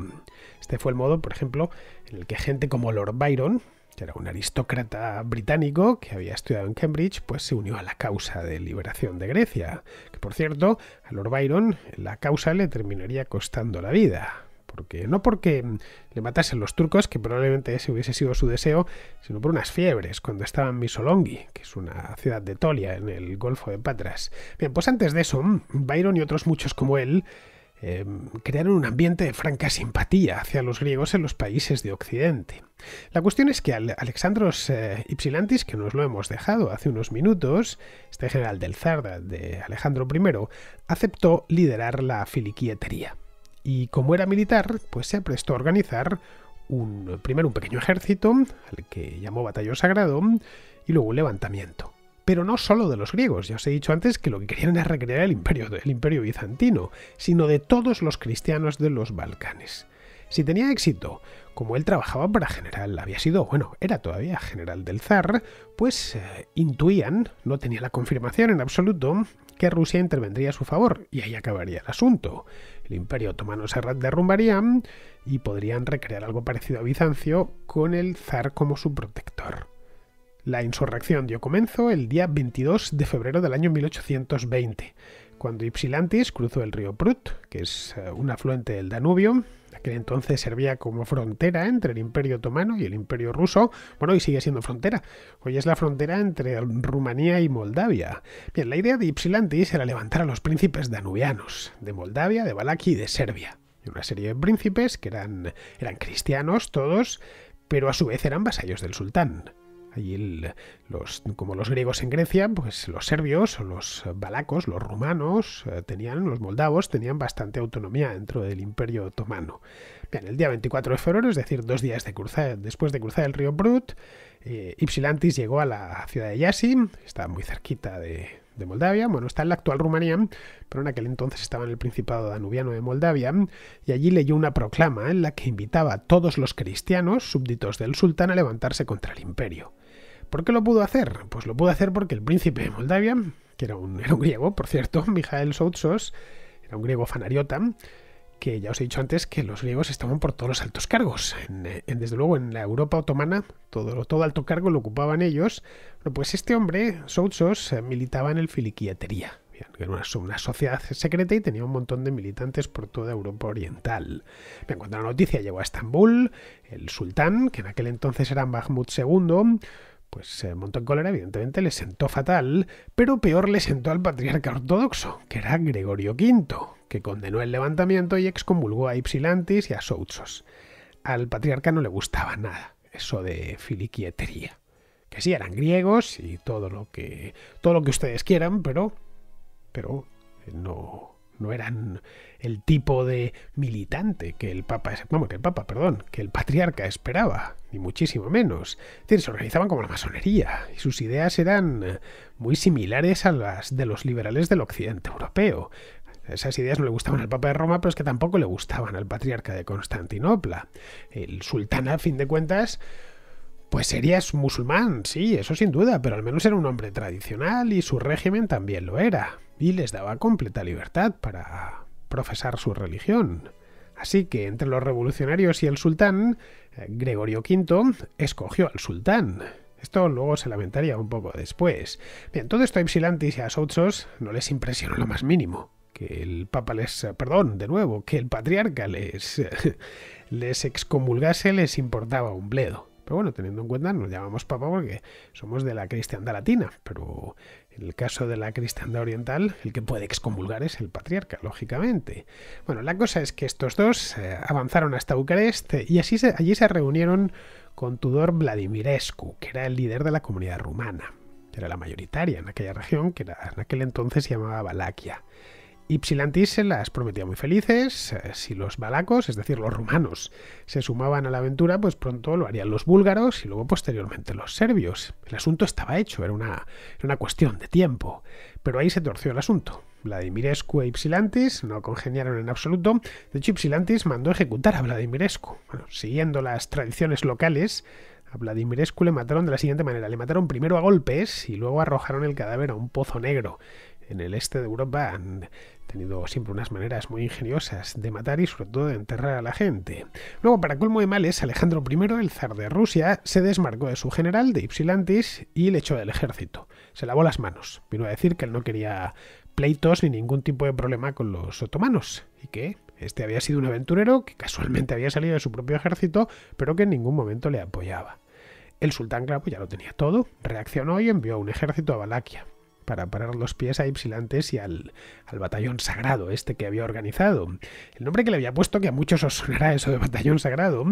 Speaker 1: Este fue el modo, por ejemplo, en el que gente como Lord Byron, que era un aristócrata británico que había estudiado en Cambridge, pues se unió a la causa de liberación de Grecia, que por cierto, a Lord Byron la causa le terminaría costando la vida. Porque, no porque le matasen los turcos, que probablemente ese hubiese sido su deseo, sino por unas fiebres cuando estaba en Misolonghi, que es una ciudad de Tolia en el Golfo de Patras. Bien, pues antes de eso, Byron y otros muchos como él Em, crearon un ambiente de franca simpatía hacia los griegos en los países de Occidente. La cuestión es que Alexandros eh, Ypsilantis, que nos lo hemos dejado hace unos minutos, este general del Zarda de Alejandro I, aceptó liderar la filiquietería. Y como era militar, pues se prestó a organizar un, primero un pequeño ejército, al que llamó batallón sagrado, y luego un levantamiento pero no solo de los griegos. Ya os he dicho antes que lo que querían era recrear el imperio, imperio bizantino, sino de todos los cristianos de los Balcanes. Si tenía éxito, como él trabajaba para general, había sido, bueno, era todavía general del zar, pues eh, intuían, no tenía la confirmación en absoluto, que Rusia intervendría a su favor, y ahí acabaría el asunto. El imperio otomano se derrumbaría y podrían recrear algo parecido a Bizancio con el zar como su protector. La insurrección dio comienzo el día 22 de febrero del año 1820, cuando Ypsilantis cruzó el río Prut, que es eh, un afluente del Danubio, que entonces servía como frontera entre el Imperio Otomano y el Imperio Ruso, bueno, y sigue siendo frontera. Hoy es la frontera entre Rumanía y Moldavia. Bien, la idea de Ypsilantis era levantar a los príncipes danubianos, de Moldavia, de Valaquia y de Serbia. Y una serie de príncipes que eran, eran cristianos todos, pero a su vez eran vasallos del sultán. Allí como los griegos en Grecia, pues los serbios o los balacos, los rumanos, eh, tenían, los moldavos tenían bastante autonomía dentro del imperio otomano. Bien, el día 24 de febrero, es decir, dos días de después de cruzar el río Brut, eh, Ypsilantis llegó a la ciudad de Yasi, está muy cerquita de, de Moldavia, bueno, está en la actual Rumanía, pero en aquel entonces estaba en el Principado Danubiano de Moldavia, y allí leyó una proclama en la que invitaba a todos los cristianos, súbditos del sultán, a levantarse contra el imperio. ¿Por qué lo pudo hacer? Pues lo pudo hacer porque el príncipe de Moldavia, que era un, (laughs) griego, por cierto, (laughs) Mijael Soutsos, era un griego fanariota, que ya os he dicho antes que los griegos estaban por todos los altos cargos. desde luego en la Europa otomana todo, alto cargo lo ocupaban ellos. pues este hombre, Soutsos, eh, militaba en el filiquiatería. Era una, sociedad secreta y tenía un montón de militantes por toda Europa Oriental. Me cuando la noticia llegó a Estambul, el sultán, que en aquel entonces era Mahmud II, pues se montó en cólera, evidentemente le sentó fatal, pero peor le sentó al patriarca ortodoxo, que era Gregorio V, que condenó el levantamiento y excomulgó a Ypsilantis y a Soutsos. Al patriarca no le gustaba nada eso de filiquietería, que sí eran griegos y todo lo que todo lo que ustedes quieran, pero pero eh, no no eran el tipo de militante que el Papa, vamos, que el Papa, perdón, que el patriarca esperaba, ni muchísimo menos. Es se organizaban como la masonería y sus ideas eran muy similares a las de los liberales del occidente europeo. Esas ideas no le gustaban al Papa de Roma, pero es que tampoco le gustaban al patriarca de Constantinopla. El sultán, a fin de cuentas, pues serías musulmán, sí, eso sin duda, pero al menos era un hombre tradicional y su régimen también lo era, y les daba completa libertad para profesar su religión. Así que entre los revolucionarios y el sultán, eh, Gregorio V escogió al sultán. Esto luego se lamentaría un poco después. Bien, todo esto a Ypsilantis y a Sochos no les impresionó lo más mínimo. Que el papa les... Eh, perdón, de nuevo, que el patriarca les... (laughs) les excomulgase les importaba un bledo. Pero bueno, teniendo en cuenta, nos llamamos papá porque somos de la cristiandad latina, pero en el caso de la cristiandad oriental, el que puede excomulgar es el patriarca, lógicamente. Bueno, la cosa es que estos dos eh, avanzaron hasta Bucarest y allí se reunieron con Tudor Vladimirescu, que era el líder de la comunidad rumana, que era la mayoritaria en aquella región, que en aquel entonces se llamaba Valaquia. Ypsilantis se las prometía muy felices. Eh, si los balacos, es decir, los rumanos, se sumaban a la aventura, pues pronto lo harían los búlgaros y luego posteriormente los serbios. El asunto estaba hecho, era una, cuestión de tiempo. Pero ahí se torció el asunto. Vladimirescu e Ypsilantis no congeniaron en absoluto. De hecho, Ypsilantis mandó ejecutar a Vladimirescu. Bueno, siguiendo las tradiciones locales, a Vladimirescu le mataron de la siguiente manera. Le mataron primero a golpes y luego arrojaron el cadáver a un pozo negro en el este de Europa han tenido siempre unas maneras muy ingeniosas de matar y sobre todo de enterrar a la gente. Luego, para colmo de males, Alejandro I, el zar de Rusia, se desmarcó de su general, de Ypsilantis, y le echó del ejército. Se lavó las manos. Vino a decir que él no quería pleitos ni ningún tipo de problema con los otomanos, y que este había sido un aventurero que casualmente había salido de su propio ejército, pero que en ningún momento le apoyaba. El sultán, claro, pues ya lo tenía todo, reaccionó y envió un ejército a Valaquia, para parar los pies a Ypsilantes y al, batallón sagrado este que había organizado. El nombre que le había puesto, que a muchos os sonará eso de batallón sagrado,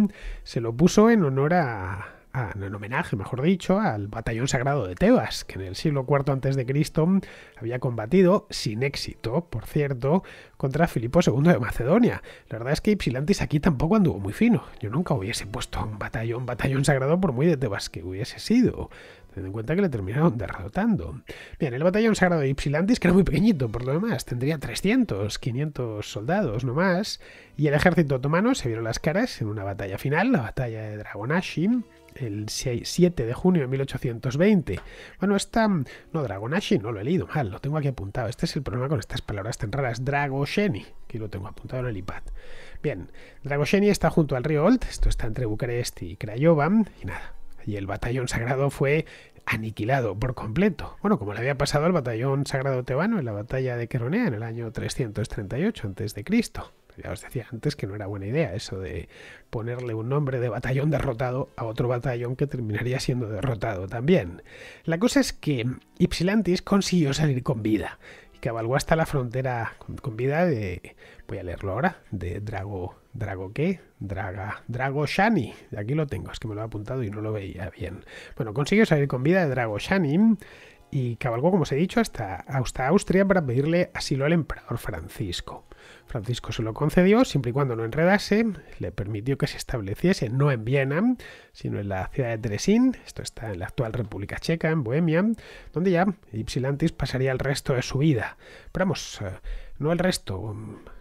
Speaker 1: se lo puso en honor a, en homenaje, mejor dicho, al batallón sagrado de Tebas, que en el siglo IV a.C. había combatido, sin éxito, por cierto, contra Filipo II de Macedonia. La verdad es que Ypsilantis aquí tampoco anduvo muy fino. Yo nunca hubiese puesto un batallón, batallón sagrado por muy de Tebas que hubiese sido. Ten en cuenta que le terminaron derrotando. Bien, el batallón sagrado de Ypsilantis, que era muy pequeñito por lo demás, tendría 300, 500 soldados más y el ejército otomano se vieron las caras en una batalla final, la batalla de Dragonashi, el 7 de junio de 1820. Bueno, esta... No, Dragonashi, no lo he leído mal, lo tengo aquí apuntado. Este es el problema con estas palabras tan raras. Dragosheni, que lo tengo apuntado en el iPad. Bien, Dragosheni está junto al río Olt, esto está entre Bucarest y Craiova, y nada, y el batallón sagrado fue aniquilado por completo. Bueno, como le había pasado al batallón sagrado tebano en la batalla de Queronea en el año 338 a.C. Ya os decía antes que no era buena idea eso de ponerle un nombre de batallón derrotado a otro batallón que terminaría siendo derrotado también. La cosa es que Ypsilantis consiguió salir con vida y cabalgó hasta la frontera con vida de... voy a leerlo ahora, de Drago Drago qué? Draga, Drago Shani. Aquí lo tengo, es que me lo he apuntado y no lo veía bien. Bueno, consiguió salir con vida de Drago Shani y cabalgó, como os he dicho, hasta, hasta Austria para pedirle asilo al emperador Francisco. Francisco se lo concedió siempre y cuando no enredase, le permitió que se estableciese no en Viena, sino en la ciudad de Dresin, esto está en la actual República Checa, en Bohemia, donde ya Ypsilantis pasaría el resto de su vida. Pero vamos, eh, no el resto,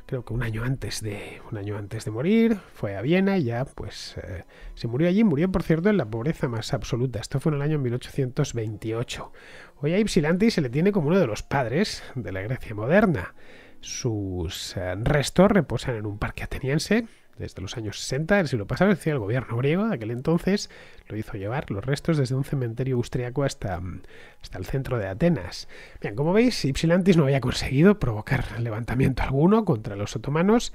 Speaker 1: creo que un año antes de, un año antes de morir, fue a Viena y ya pues eh, se murió allí, murió por cierto en la pobreza más absoluta, esto fue en el año 1828. Hoy a Ypsilanti se le tiene como uno de los padres de la Grecia moderna. Sus eh, restos reposan en un parque ateniense desde los años 60 el siglo pasado, decía el gobierno griego de aquel entonces lo hizo llevar los restos desde un cementerio austriaco hasta, mm, hasta el centro de Atenas. Bien, como veis, Ypsilantis no había conseguido provocar levantamiento alguno contra los otomanos,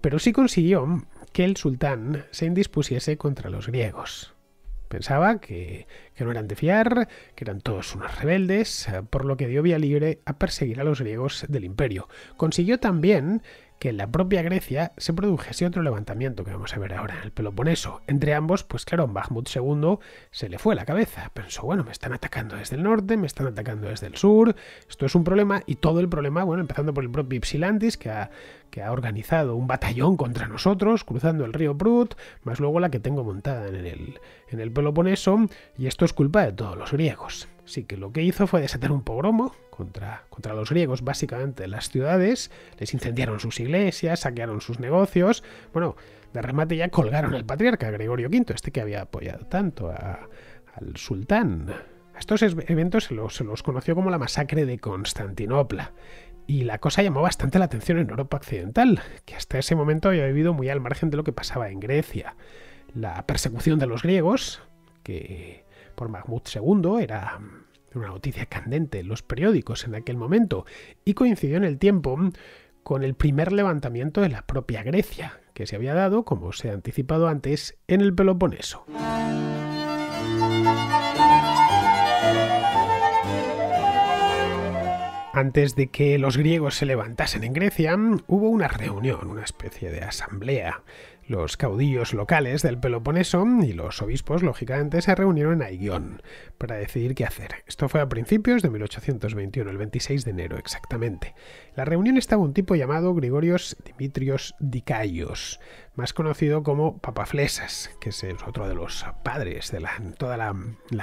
Speaker 1: pero sí consiguió mm, que el sultán se indispusiese contra los griegos. Pensaba que, que, no eran de fiar, que eran todos unos rebeldes, eh, por lo que dio vía libre a perseguir a los griegos del imperio. Consiguió también que en la propia Grecia se produjese otro levantamiento que vamos a ver ahora en el Peloponeso. Entre ambos, pues claro, Mahmud II se le fue la cabeza. Pensó, bueno, me están atacando desde el norte, me están atacando desde el sur, esto es un problema y todo el problema, bueno, empezando por el propio Ypsilantis, que ha, que ha organizado un batallón contra nosotros, cruzando el río Prut, más luego la que tengo montada en el, en el Peloponeso, y esto es culpa de todos los griegos. Así que lo que hizo fue desatar un pogromo, contra, los griegos, básicamente. Las ciudades les incendiaron sus iglesias, saquearon sus negocios. Bueno, de remate ya colgaron al patriarca Gregorio V, este que había apoyado tanto al sultán. A estos eventos se los, se los conoció como la masacre de Constantinopla. Y la cosa llamó bastante la atención en Europa Occidental, que hasta ese momento había vivido muy al margen de lo que pasaba en Grecia. La persecución de los griegos, que por Mahmud II era una noticia candente en los periódicos en aquel momento, y coincidió en el tiempo con el primer levantamiento de la propia Grecia, que se había dado, como se ha anticipado antes, en el Peloponeso. Antes de que los griegos se levantasen en Grecia, hubo una reunión, una especie de asamblea los caudillos locales del Peloponeso y los obispos, lógicamente, se reunieron en Aigión para decidir qué hacer. Esto fue a principios de 1821, el 26 de enero exactamente. la reunión estaba un tipo llamado Gregorios Dimitrios Dicaios, más conocido como Papa Flesas, que es otro de los padres de toda la,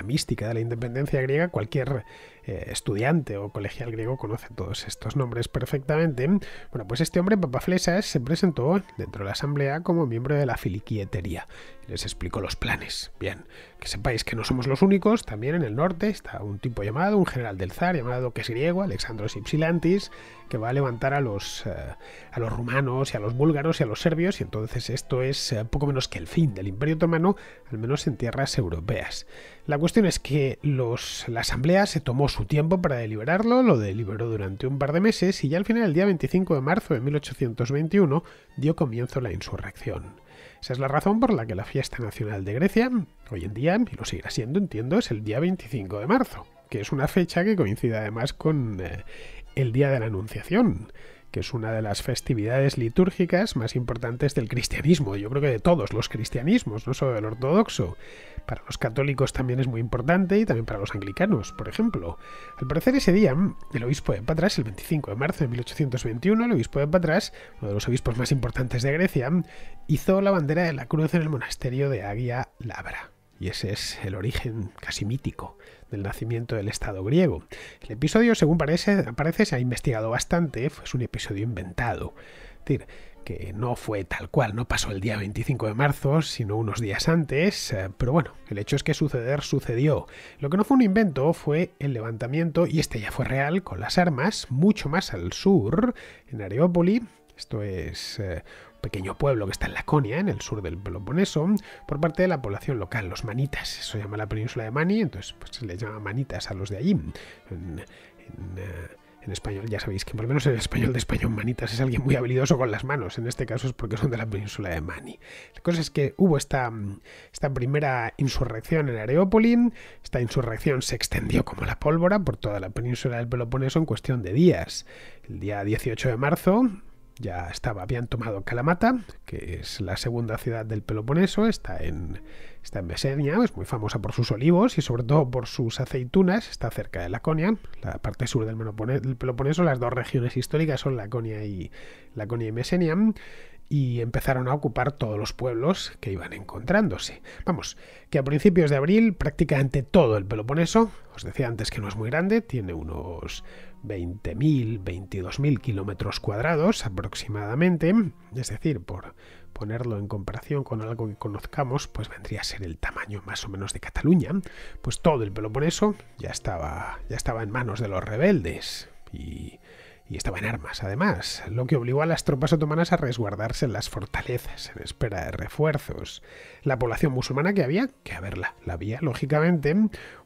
Speaker 1: mística de la independencia griega. Cualquier eh, estudiante o colegial griego conoce todos estos nombres perfectamente. Bueno, pues este hombre, Flesas, se presentó dentro de la asamblea como miembro de la filiquietería les explico los planes. Bien, que sepáis que no somos los únicos, también en el norte está un tipo llamado, un general del zar llamado que es griego, Alexandros Ypsilantis, que va a levantar a los, eh, a los rumanos y a los búlgaros y a los serbios, y entonces esto es eh, poco menos que el fin del Imperio Otomano, al menos en tierras europeas. La cuestión es que los, la asamblea se tomó su tiempo para deliberarlo, lo deliberó durante un par de meses y ya al final, el día 25 de marzo de 1821, dio comienzo la insurrección. Esa es la razón por la que la fiesta nacional de Grecia, hoy en día, y lo seguirá siendo, entiendo, es el día 25 de marzo, que es una fecha que coincide además con eh, el día de la Anunciación que es una de las festividades litúrgicas más importantes del cristianismo, yo creo que de todos los cristianismos, no solo del ortodoxo. Para los católicos también es muy importante y también para los anglicanos, por ejemplo. Al parecer ese día, el obispo de Patras, el 25 de marzo de 1821, el obispo de Patras, uno de los obispos más importantes de Grecia, hizo la bandera de la cruz en el monasterio de Agia Labra. Y ese es el origen casi mítico el nacimiento del Estado griego. El episodio, según parece, se ha investigado bastante, es ¿eh? un episodio inventado. Es decir, que no fue tal cual, no pasó el día 25 de marzo, sino unos días antes, eh, pero bueno, el hecho es que suceder sucedió. Lo que no fue un invento fue el levantamiento, y este ya fue real, con las armas, mucho más al sur, en Areópoli, esto es eh, pequeño pueblo que está en Laconia, en el sur del Peloponeso, por parte de la población local, los manitas. Eso llama la península de Mani, entonces pues, se les llama manitas a los de allí. En, eh, español, ya sabéis que por lo menos el español de español manitas es alguien muy habilidoso con las manos, en este caso es porque son de la península de Mani. La cosa es que hubo esta, esta primera insurrección en Areópoli, esta insurrección se extendió como la pólvora por toda la península del Peloponeso en cuestión de días. El día 18 de marzo, ya estaba, habían tomado Calamata, que es la segunda ciudad del Peloponeso, está en, está en mesenia es muy famosa por sus olivos y sobre todo por sus aceitunas, está cerca de Laconia, la parte sur del Peloponeso, las dos regiones históricas son Laconia y, Laconia y Mesenia y empezaron a ocupar todos los pueblos que iban encontrándose. Vamos, que a principios de abril prácticamente todo el Peloponeso, os decía antes que no es muy grande, tiene unos 20.000, 22.000 kilómetros cuadrados aproximadamente, es decir, por ponerlo en comparación con algo que conozcamos, pues vendría a ser el tamaño más o menos de Cataluña, pues todo el Peloponeso ya estaba, ya estaba en manos de los rebeldes y y estaba en armas además, lo que obligó a las tropas otomanas a resguardarse en las fortalezas en espera de refuerzos. La población musulmana que había, que a la había lógicamente,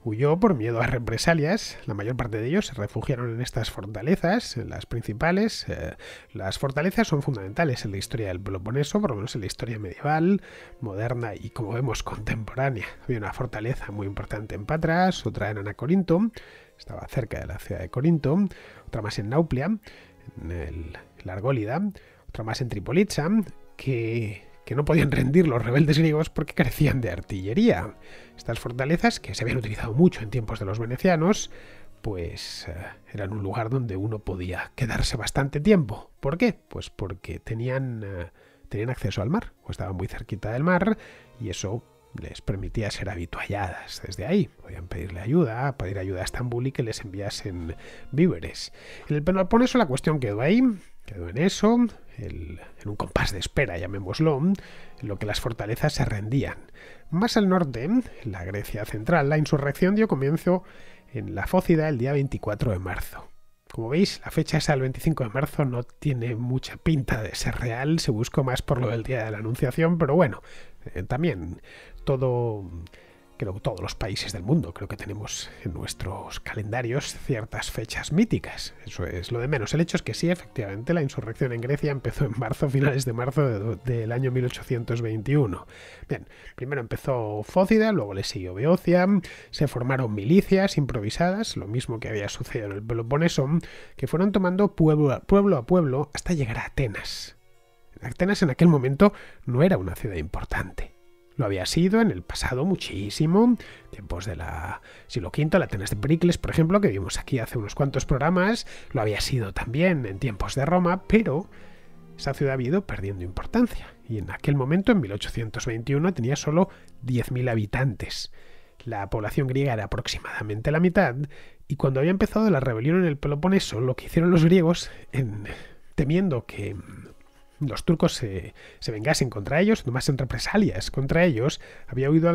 Speaker 1: huyó por miedo a represalias, la mayor parte de ellos se refugiaron en estas fortalezas, en las principales. Eh, las fortalezas son fundamentales en la historia del Peloponeso, por lo menos en la historia medieval, moderna y como vemos contemporánea. Había una fortaleza muy importante en Patras, otra en Anacorinto, estaba cerca de la ciudad de Corinto, otra más en Nauplia, en la Argólida, otra más en Tripolitsa, que, no podían rendir los rebeldes griegos porque carecían de artillería. Estas fortalezas, que se habían utilizado mucho en tiempos de los venecianos, pues eh, eran un lugar donde uno podía quedarse bastante tiempo. ¿Por qué? Pues porque tenían, eh, tenían acceso al mar, o estaban muy cerquita del mar, y eso les permitía ser habitualladas desde ahí. Podían pedirle ayuda, pedir ayuda a Estambul y que les enviasen víveres. En el eso la cuestión quedó ahí, quedó en eso, en un compás de espera, llamémoslo, en lo que las fortalezas se rendían. Más al norte, en la Grecia central, la insurrección dio comienzo en la Fócida el día 24 de marzo. Como veis, la fecha esa del 25 de marzo no tiene mucha pinta de ser real, se buscó más por lo del día de la Anunciación, pero bueno, eh, también creo que todos los países del mundo, creo que tenemos en nuestros calendarios ciertas fechas míticas. Eso es lo de menos. El hecho es que sí, efectivamente, la insurrección en Grecia empezó en marzo, (laughs) finales de marzo del año 1821. Bien, primero empezó Fócida, luego le siguió Beocia, se formaron milicias improvisadas, lo mismo que había sucedido en el Peloponeso, que fueron tomando pueblo pueblo, a pueblo hasta llegar a Atenas. Atenas en aquel momento no era una ciudad importante. Lo había sido en el pasado muchísimo, tiempos de la siglo V, la Atenas de Pericles, por ejemplo, que vimos aquí hace unos cuantos programas, lo había sido también en tiempos de Roma, pero esa ciudad ha ido perdiendo importancia. Y en aquel momento, en 1821, tenía solo 10.000 habitantes. La población griega era aproximadamente la mitad, y cuando había empezado la rebelión en el Peloponeso, lo que hicieron los griegos, en, temiendo que los turcos se, vengasen contra ellos, en represalias contra ellos, había huido a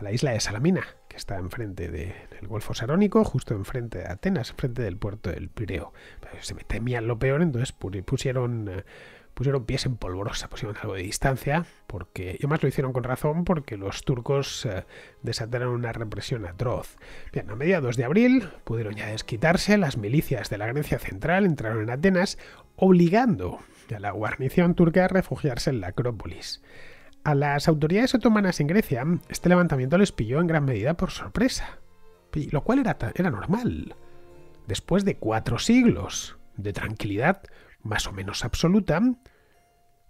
Speaker 1: la isla de Salamina, que está enfrente del Golfo Sarónico, justo enfrente de Atenas, enfrente del puerto del Pireo. Se me temían lo peor, entonces pusieron pusieron pies en polvorosa, pusieron algo de distancia, porque y además lo hicieron con razón porque los turcos eh, desataron una represión atroz. Bien, a mediados de abril pudieron ya desquitarse, las milicias de la Grecia central entraron en Atenas obligando la guarnición turca a refugiarse en la Acrópolis. A las autoridades otomanas en Grecia, este levantamiento les pilló en gran medida por sorpresa, lo cual era, era normal. Después de cuatro siglos de tranquilidad más o menos absoluta,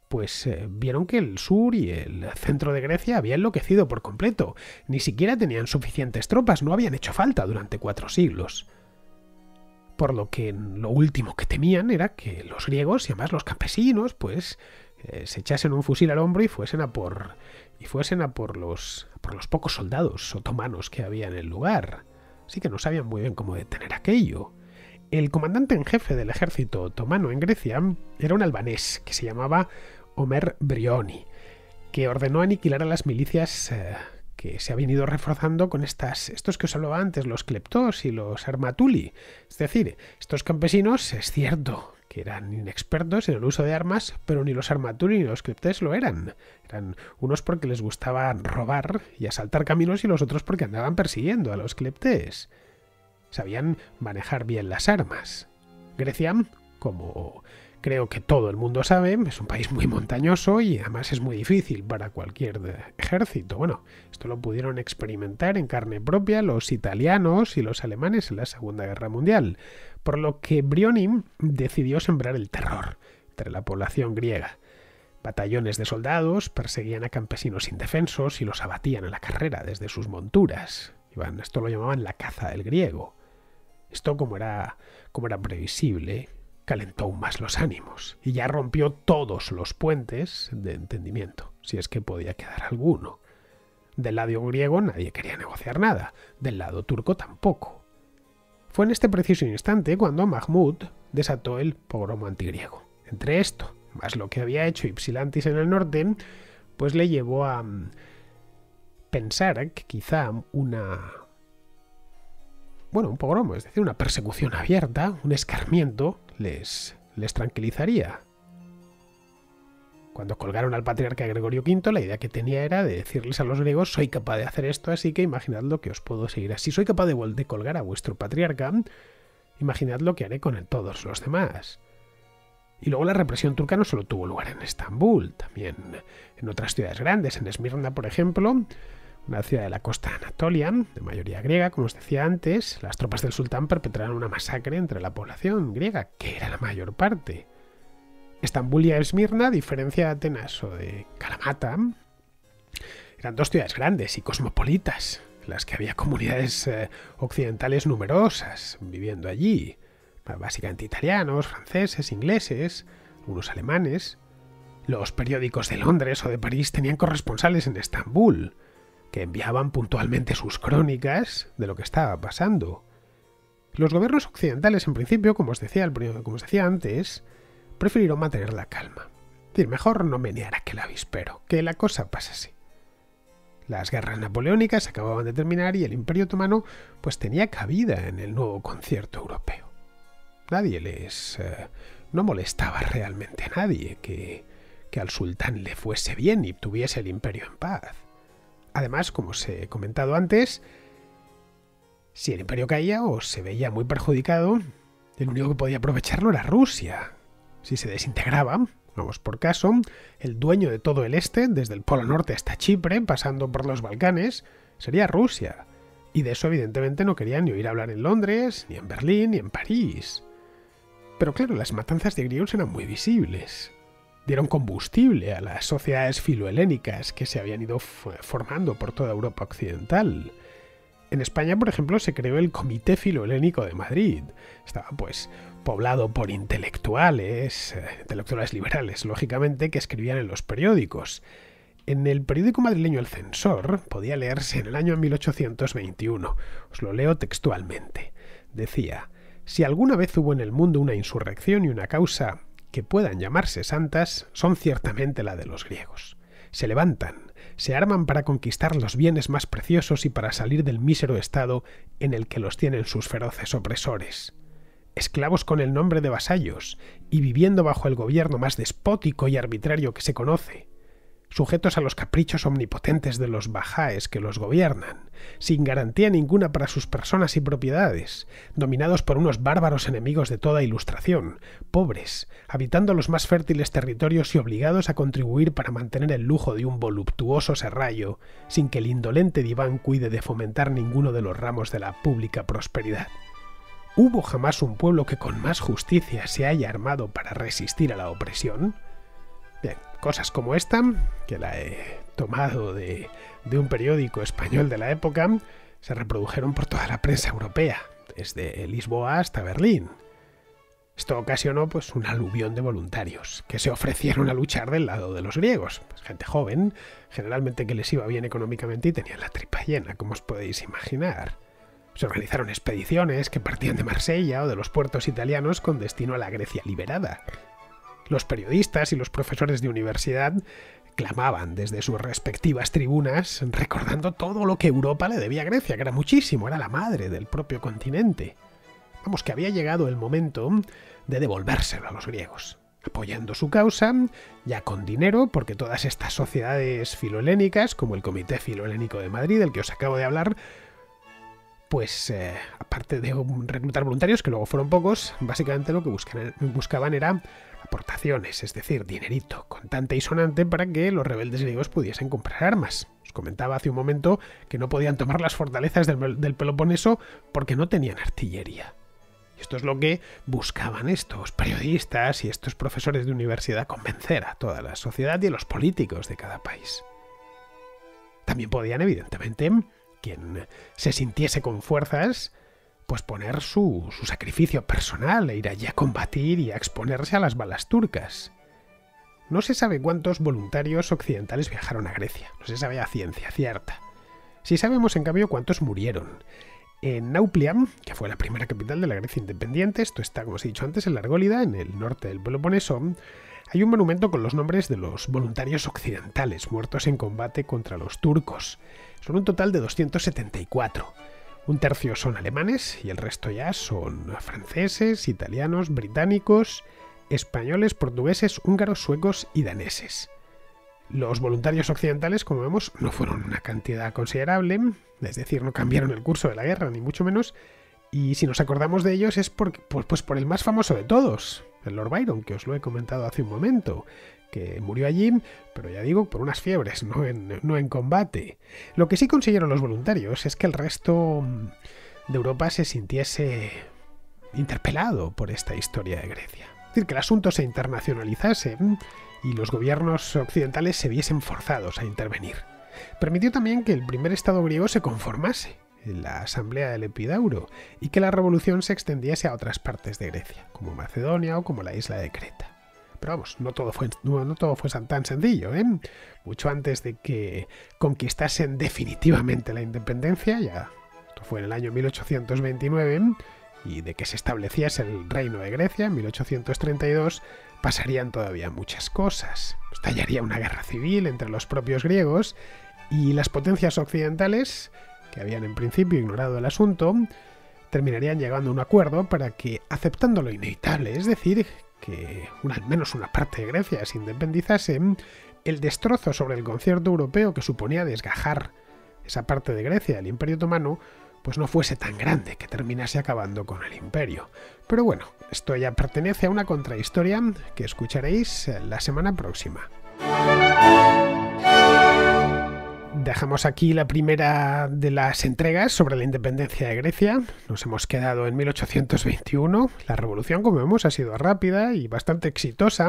Speaker 1: pues eh, vieron que el sur y el centro de Grecia había enloquecido por completo. Ni siquiera tenían suficientes tropas, no habían hecho falta durante cuatro siglos por lo que lo último que temían era que los griegos y además los campesinos, pues, eh, se echasen un fusil al hombro y fuesen a por y fuesen a por los por los pocos soldados otomanos que había en el lugar. Así que no sabían muy bien cómo detener aquello. El comandante en jefe del ejército otomano en Grecia era un albanés que se llamaba Omer Brioni, que ordenó aniquilar a las milicias eh, que se ha venido reforzando con estas, estos que os hablaba antes, los cleptos y los armatuli. Es decir, estos campesinos, es cierto que eran inexpertos en el uso de armas, pero ni los armatuli ni los cleptes lo eran. Eran unos porque les gustaba robar y asaltar caminos y los otros porque andaban persiguiendo a los cleptes. Sabían manejar bien las armas. Grecia, como creo que todo el mundo sabe, es un país muy montañoso y además es muy difícil para cualquier ejército. Bueno, esto lo pudieron experimentar en carne propia los italianos y los alemanes en la Segunda Guerra Mundial, por lo que Brionim decidió sembrar el terror entre la población griega. Batallones de soldados perseguían a campesinos indefensos y los abatían a la carrera desde sus monturas. esto lo llamaban la caza del griego. Esto como era, como era previsible, calentó aún más los ánimos y ya rompió todos los puentes de entendimiento, si es que podía quedar alguno. Del lado griego nadie quería negociar nada, del lado turco tampoco. Fue en este preciso instante cuando Mahmud desató el pogromo antigriego. Entre esto, más lo que había hecho Ypsilantis en el norte, pues le llevó a mm, pensar que quizá una bueno, un pogromo, es decir, una persecución abierta, un escarmiento, les, les tranquilizaría. Cuando colgaron al patriarca Gregorio V, la idea que tenía era de decirles a los griegos, soy capaz de hacer esto, así que imaginad lo que os puedo seguir. Así soy capaz de, colgar a vuestro patriarca, imaginad lo que haré con todos los demás. Y luego la represión turca no solo tuvo lugar en Estambul, también en otras ciudades grandes, en Esmirna, por ejemplo, una ciudad de la costa de Anatolia, de mayoría griega, como os decía antes, las tropas del sultán perpetraron una masacre entre la población griega, que era la mayor parte. Estambul y Esmirna, a diferencia de Atenas o de Kalamata, eran dos ciudades grandes y cosmopolitas, en las que había comunidades eh, occidentales numerosas viviendo allí, básicamente italianos, franceses, ingleses, algunos alemanes. Los periódicos de Londres o de París tenían corresponsales en Estambul, que enviaban puntualmente sus crónicas de lo que estaba pasando. Los gobiernos occidentales, en principio, como os decía, como antes, prefirieron mantener la calma. mejor no que aquel avispero, que la cosa pasase. Las guerras napoleónicas acababan de terminar y el Imperio Otomano pues tenía cabida en el nuevo concierto europeo. Nadie les... Eh, no molestaba realmente a nadie que, que al sultán le fuese bien y tuviese el imperio en paz. Además, como os he comentado antes, si el imperio caía o se veía muy perjudicado, el único que podía aprovecharlo era Rusia. Si se desintegraba, vamos por caso, el dueño de todo el este, desde el Polo Norte hasta Chipre, pasando por los Balcanes, sería Rusia. Y de eso evidentemente no querían ni oír hablar en Londres, ni en Berlín, ni en París. Pero claro, las matanzas de griegos eran muy visibles dieron combustible a las sociedades filohelénicas que se habían ido formando por toda Europa occidental. En España, por ejemplo, se creó el Comité Filohelénico de Madrid. Estaba, pues, poblado por intelectuales, eh, intelectuales liberales, lógicamente, que escribían en los periódicos. En el periódico madrileño El Censor podía leerse en el año 1821. Os lo leo textualmente. Decía, si alguna vez hubo en el mundo una insurrección y una causa que puedan llamarse santas son ciertamente la de los griegos. Se levantan, se arman para conquistar los bienes más preciosos y para salir del mísero estado en el que los tienen sus feroces opresores. Esclavos con el nombre de vasallos y viviendo bajo el gobierno más despótico y arbitrario que se conoce sujetos a los caprichos omnipotentes de los bajáes que los gobiernan, sin garantía ninguna para sus personas y propiedades, dominados por unos bárbaros enemigos de toda ilustración, pobres, habitando los más fértiles territorios y obligados a contribuir para mantener el lujo de un voluptuoso serrallo, sin que el indolente diván cuide de fomentar ninguno de los ramos de la pública prosperidad. ¿Hubo jamás un pueblo que con más justicia se haya armado para resistir a la opresión? cosas como esta, que la he tomado de, un periódico español de la época, se reprodujeron por toda la prensa europea, desde Lisboa hasta Berlín. Esto ocasionó pues un aluvión de voluntarios que se ofrecieron a luchar del lado de los griegos, pues, gente joven, generalmente que les iba bien económicamente y tenían la tripa llena, como os podéis imaginar. Se organizaron expediciones que partían de Marsella o de los puertos italianos con destino a la Grecia liberada. Los periodistas y los profesores de universidad clamaban desde sus respectivas tribunas recordando todo lo que Europa le debía a Grecia, que era muchísimo, era la madre del propio continente. Vamos, que había llegado el momento de devolvérselo a los griegos, apoyando su causa, ya con dinero, porque todas estas sociedades filolénicas como el Comité Filohelénico de Madrid, del que os acabo de hablar, pues eh, aparte de reclutar voluntarios, que luego fueron pocos, básicamente lo que buscaban era es decir, dinerito, contante y sonante para que los rebeldes griegos pudiesen comprar armas. Os comentaba hace un momento que no podían tomar las fortalezas del, del Peloponeso porque no tenían artillería. Y esto es lo que buscaban estos periodistas y estos profesores de universidad convencer a toda la sociedad y a los políticos de cada país. También podían, evidentemente, quien se sintiese con fuerzas, pues poner su, sacrificio personal e ir allí a combatir y a exponerse a las balas turcas. No se sabe cuántos voluntarios occidentales viajaron a Grecia, no se sabe a ciencia cierta. si sabemos, en cambio, cuántos murieron. En Nauplia, que fue la primera capital de la Grecia independiente, esto está, como os he dicho antes, en la Argólida, en el norte del Peloponeso, hay un monumento con los nombres de los voluntarios occidentales muertos en combate contra los turcos. Son un total de 274. Un tercio son alemanes y el resto ya son franceses, italianos, británicos, españoles, portugueses, húngaros, suecos y daneses. Los voluntarios occidentales, como vemos, no fueron una cantidad considerable, es decir, no cambiaron el curso de la guerra, ni mucho menos, y si nos acordamos de ellos es por, pues, pues por el más famoso de todos, el Lord Byron, que os lo he comentado hace un momento, que murió allí, pero ya digo, por unas fiebres, no en, combate. Lo que sí consiguieron los voluntarios es que el resto de Europa se sintiese interpelado por esta historia de Grecia. Es decir, que el asunto se internacionalizase y los gobiernos occidentales se viesen forzados a intervenir. Permitió también que el primer Estado griego se conformase, en la Asamblea del Epidauro, y que la revolución se extendiese a otras partes de Grecia, como Macedonia o como la isla de Creta. Pero vamos, no todo fue, no, todo fue tan sencillo. ¿eh? Mucho antes de que conquistasen definitivamente la independencia, ya esto fue en el año 1829, y de que se estableciese el reino de Grecia en 1832, pasarían todavía muchas cosas. Estallaría una guerra civil entre los propios griegos y las potencias occidentales, que habían en principio ignorado el asunto, terminarían llegando a un acuerdo para que, aceptando lo inevitable, es decir, que una, al menos una parte de Grecia se independizase, el destrozo sobre el concierto europeo que suponía desgajar esa parte de Grecia del Imperio Otomano, pues no fuese tan grande que terminase acabando con el imperio. Pero bueno, esto ya pertenece a una contrahistoria que escucharéis la semana próxima. Dejamos aquí la primera de las entregas sobre la independencia de Grecia. Nos hemos quedado en 1821. La revolución, como vemos, ha sido rápida y bastante exitosa.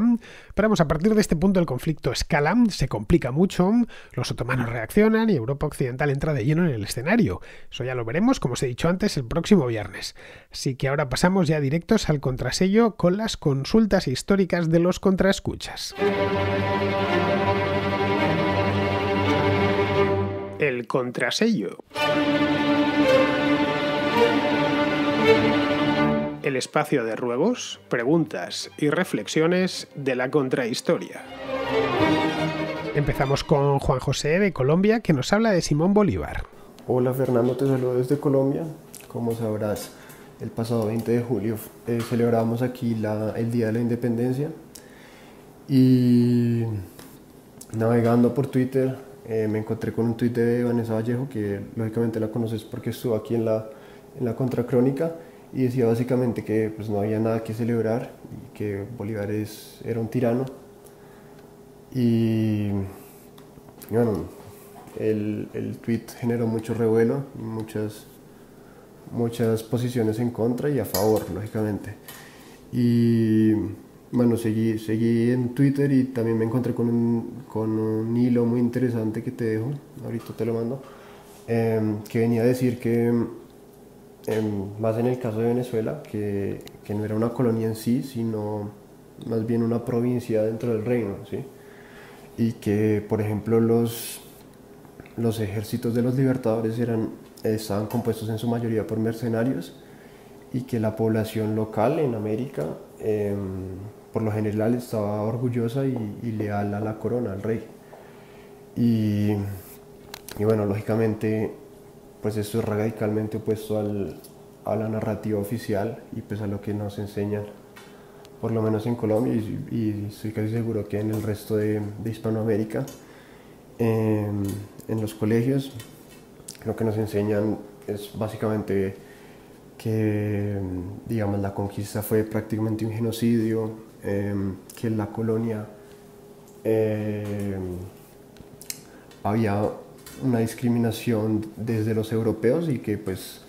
Speaker 1: Pero vamos, a partir de este punto el conflicto escala, se complica mucho, los otomanos reaccionan y Europa Occidental entra de lleno en el escenario. Eso ya lo veremos, como os he dicho antes, el próximo viernes. Así que ahora pasamos ya directos al contrasello con las consultas históricas de los contraescuchas. el contrasello. El espacio de ruegos, preguntas y reflexiones de la contrahistoria. Empezamos con Juan José de Colombia que nos habla de Simón
Speaker 2: Bolívar. Hola Fernando, te saludo desde Colombia. Como sabrás, el pasado 20 de julio eh, celebramos aquí el Día de la Independencia y navegando por Twitter eh, me encontré con un tuit de Vanessa Vallejo, que lógicamente la conoces porque estuvo aquí en la, en la Contracrónica, y decía básicamente que pues, no había nada que celebrar, y que Bolívar era un tirano. Y, bueno, el, el tuit generó mucho revuelo, muchas, muchas posiciones en contra y a favor, lógicamente. Y bueno, seguí, seguí en Twitter y también me encontré con un, hilo muy interesante que te dejo, ahorita te lo mando, em, que venía a decir que, em, más en el caso de Venezuela, que, no era una colonia en sí, sino más bien una provincia dentro del reino, ¿sí? Y que, por ejemplo, los, los ejércitos de los libertadores eran, estaban compuestos en su mayoría por mercenarios y que la población local en América Em, por lo general estaba orgullosa y, leal a la corona, al rey. Y, bueno, lógicamente, pues esto es radicalmente opuesto al, a la narrativa oficial y pues a lo que nos enseñan, por lo menos en Colombia y, estoy casi seguro que en el resto de, de Hispanoamérica, em, en los colegios, lo que nos enseñan es básicamente que mm, digamos la conquista fue prácticamente un genocidio, em, que en la colonia em, había una discriminación desde los europeos y que pues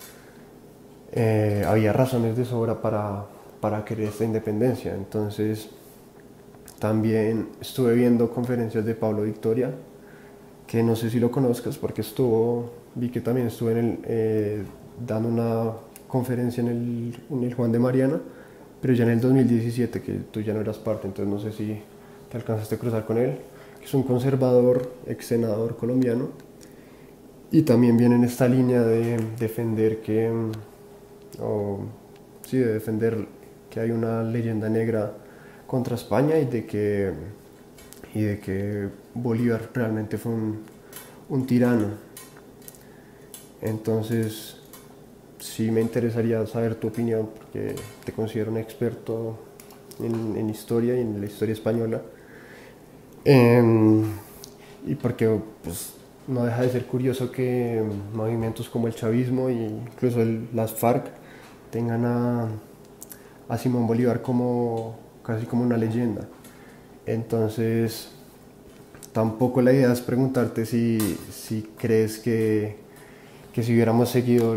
Speaker 2: eh, había razones de sobra para, para querer esta independencia. Entonces también estuve viendo conferencias de Pablo Victoria, que no sé si lo conozcas porque estuvo, vi que también estuve en el, eh, dando una conferencia en el, Juan de Mariana, pero ya en el 2017, que tú ya no eras parte, entonces no sé si te alcanzaste a cruzar con él, que es un conservador, ex senador colombiano, y también viene en esta línea de defender que, mm, sí, de defender que hay una leyenda negra contra España y de que, y de que Bolívar realmente fue un, un tirano. Entonces, sí me interesaría saber tu opinión, porque te considero un experto en, historia y en la historia española. Em, y porque pues, no deja de ser curioso que movimientos como el chavismo e incluso las FARC tengan a, Simón Bolívar como casi como una leyenda. Entonces, tampoco la idea es preguntarte si, crees que, que si hubiéramos seguido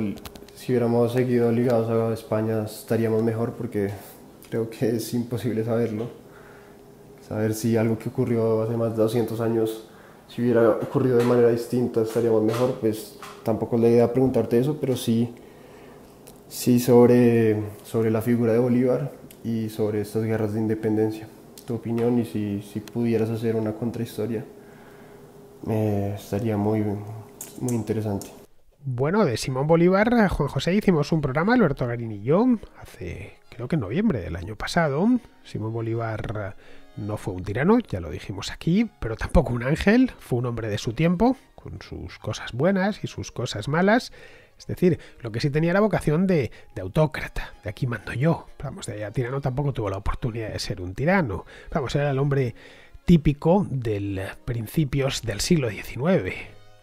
Speaker 2: si hubiéramos seguido ligados a España estaríamos mejor porque creo que es imposible saberlo. Saber si algo que ocurrió hace más de 200 años, si hubiera ocurrido de manera distinta, estaríamos mejor, pues tampoco es la idea preguntarte eso, pero sí, sí sobre, sobre la figura de Bolívar y sobre estas guerras de independencia. Tu opinión y si, pudieras hacer una contrahistoria, estaría muy, muy interesante.
Speaker 1: Bueno, de Simón Bolívar, Juan José, hicimos un programa, Alberto Garín y yo, hace creo que en noviembre del año pasado. Simón Bolívar eh, no fue un tirano, ya lo dijimos aquí, pero tampoco un ángel, fue un hombre de su tiempo, con sus cosas buenas y sus cosas malas. Es decir, lo que sí tenía la vocación de, de, autócrata, de aquí mando yo. Vamos, de allá tirano tampoco tuvo la oportunidad de ser un tirano. Vamos, era el hombre típico del eh, principios del siglo XIX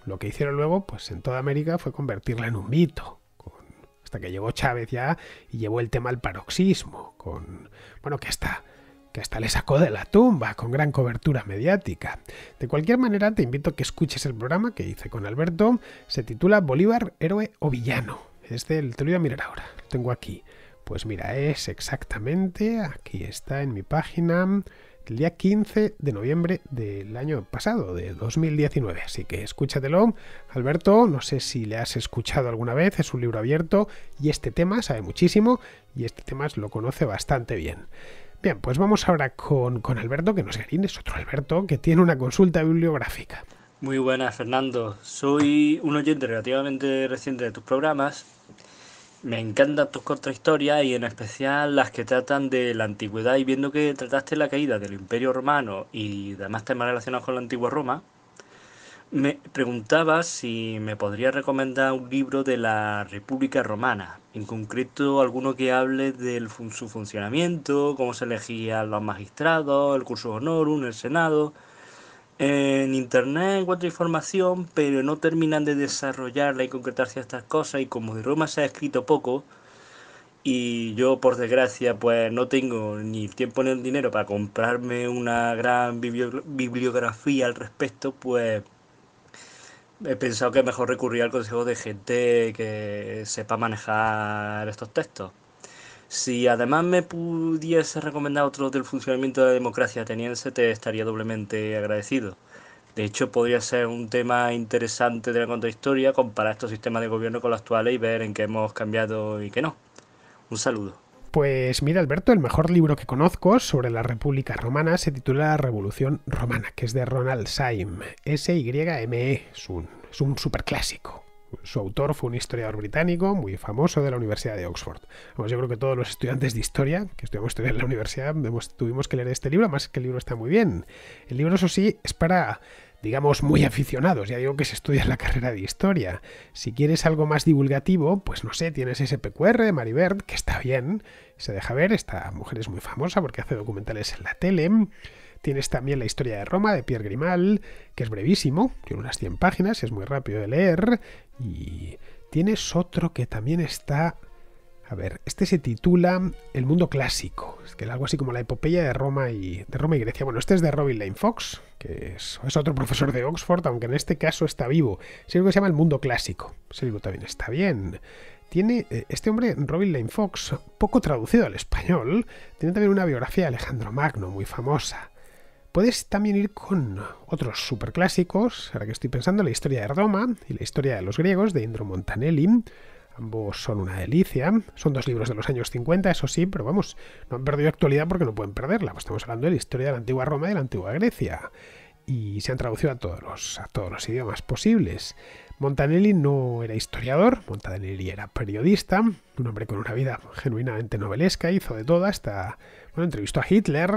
Speaker 1: lo que hicieron luego, pues en toda América, fue convertirla en un mito. hasta que llegó Chávez ya y llevó el tema al paroxismo. Con, bueno, que hasta, que hasta le sacó de la tumba, con gran cobertura mediática. De cualquier manera, te invito a que escuches el programa que hice con Alberto. Se titula Bolívar, héroe o villano. Es del, te lo voy a mirar ahora, lo tengo aquí. Pues mira, es exactamente, aquí está en mi página, el día 15 de noviembre del año pasado, de 2019. Así que escúchatelo. Alberto, no sé si le has escuchado alguna vez, es un libro abierto y este tema sabe muchísimo y este tema lo conoce bastante bien. Bien, pues vamos ahora con, Alberto, que no es es otro Alberto, que tiene una consulta bibliográfica.
Speaker 3: Muy buenas, Fernando. Soy un oyente relativamente reciente de tus programas me encantan tus contrahistorias y en especial las que tratan de la antigüedad y viendo que trataste la caída del Imperio Romano y además temas relacionados con la antigua Roma, me preguntaba si me podría recomendar un libro de la República Romana, en concreto alguno que hable de su funcionamiento, cómo se elegían los magistrados, el curso honorum, el senado, en internet encuentro información, pero no terminan de desarrollarla y concretarse estas cosas. Y como de Roma se ha escrito poco, y yo por desgracia pues no tengo ni tiempo ni el dinero para comprarme una gran bibliografía al respecto, pues he pensado que mejor recurrir al consejo de gente que sepa manejar estos textos. Si además me pudiese recomendar otro del funcionamiento de la democracia ateniense, te estaría doblemente agradecido. De hecho, podría ser un tema interesante de la contrahistoria comparar estos sistemas de gobierno con los actuales y ver en qué hemos cambiado y qué no. Un saludo.
Speaker 1: Pues mira, Alberto, el mejor libro que conozco sobre la República Romana se titula Revolución Romana, que es de Ronald Syme, S-Y-M-E, es un superclásico. Su autor fue un historiador británico muy famoso de la Universidad de Oxford. yo creo que todos los estudiantes de historia que estudiamos en la universidad tuvimos que leer este libro, más que el libro está muy bien. El libro, eso sí, es para digamos, muy aficionados. Ya digo que se estudia en la carrera de historia. Si quieres algo más divulgativo, pues no sé, tienes ese SPQR de Maribert, que está bien, se deja ver, esta mujer es muy famosa porque hace documentales en la tele. Tienes también la historia de Roma de Pierre Grimal, que es brevísimo, tiene unas 100 páginas, es muy rápido de leer. Y tienes otro que también está... A ver, este se titula El mundo clásico, que es algo así como la epopeya de Roma y de Roma y Grecia. Bueno, este es de Robin Lane Fox, que es, otro profesor de Oxford, aunque en este caso está vivo. Es que se llama El mundo clásico. Ese libro también está bien tiene eh, este hombre, Robin Lane Fox, poco traducido al español, tiene también una biografía de Alejandro Magno muy famosa. Puedes también ir con otros superclásicos, ahora que estoy pensando, la historia de Roma y la historia de los griegos de Indro Montanelli. Ambos son una delicia. Son dos libros de los años 50, eso sí, pero vamos, no han perdido actualidad porque no pueden perderla. Pues estamos hablando de la historia de la antigua Roma y de la antigua Grecia. Y se han traducido a todos los, a todos los idiomas posibles. Montanelli no era historiador, Montanelli era periodista, un hombre con una vida genuinamente novelesca, hizo de todo hasta bueno, entrevistó a Hitler,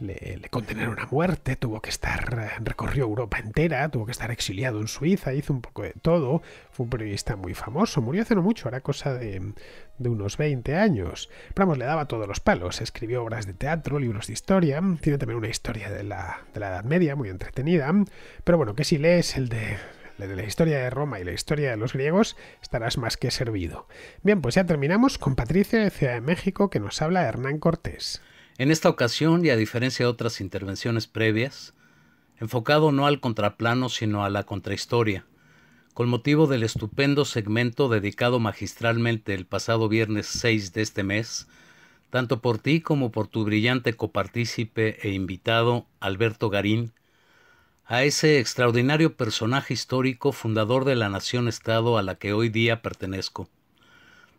Speaker 1: le, le, condenaron a muerte, tuvo que estar, recorrió Europa entera, tuvo que estar exiliado en Suiza, hizo un poco de todo, fue un periodista muy famoso, murió hace no mucho, era cosa de, unos 20 años. Pero vamos, le daba todos los palos, escribió obras de teatro, libros de historia, tiene también una historia de la, Edad Media muy entretenida, pero bueno, que si lees el de de la historia de Roma y la historia de los griegos, estarás más que servido. Bien, pues ya terminamos con Patricia de Ciudad de México que nos habla Hernán Cortés.
Speaker 4: En esta ocasión, y a diferencia de otras intervenciones previas, enfocado no al contraplano sino a la contrahistoria, con motivo del estupendo segmento dedicado magistralmente el pasado viernes 6 de este mes, tanto por ti como por tu brillante copartícipe e invitado Alberto Garín, a ese extraordinario personaje histórico fundador de la nación-estado a la que hoy día pertenezco,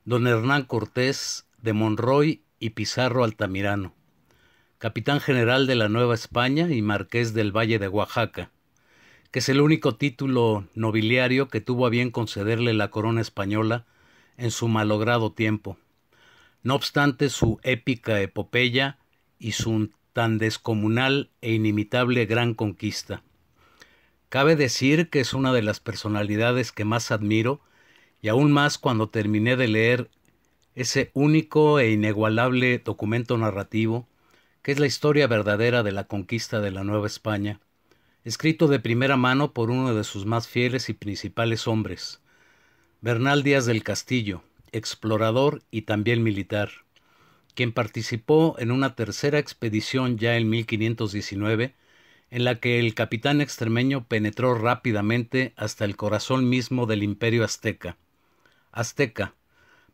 Speaker 4: don Hernán Cortés de Monroy y Pizarro Altamirano capitán general de la Nueva España y marqués del Valle de Oaxaca, que es el único título nobiliario que tuvo a bien concederle la corona española en su malogrado tiempo. No obstante su épica epopeya y su tan descomunal e inimitable gran conquista. Cabe decir que es una de las personalidades que más admiro y aún más cuando terminé de leer ese único e inigualable documento narrativo que es la historia verdadera de la conquista de la Nueva España, escrito de primera mano por uno de sus más fieles y principales hombres, Bernal Díaz del Castillo, explorador y también militar, quien participó en una tercera expedición ya en 1519, en la que el capitán extremeño penetró rápidamente hasta el corazón mismo del imperio azteca. Azteca,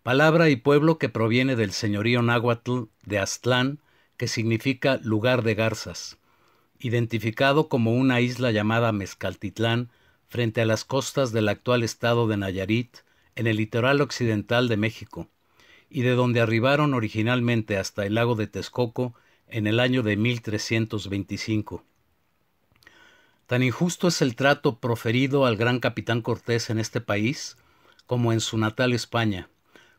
Speaker 4: palabra y pueblo que proviene del señorío náhuatl de Aztlán, que significa lugar de garzas, identificado como una isla llamada Mezcaltitlán frente a las costas del actual estado de Nayarit, en el litoral occidental de México, y de donde arribaron originalmente hasta el lago de Texcoco en el año de 1325. Tan injusto es el trato proferido al gran capitán Cortés en este país como en su natal España,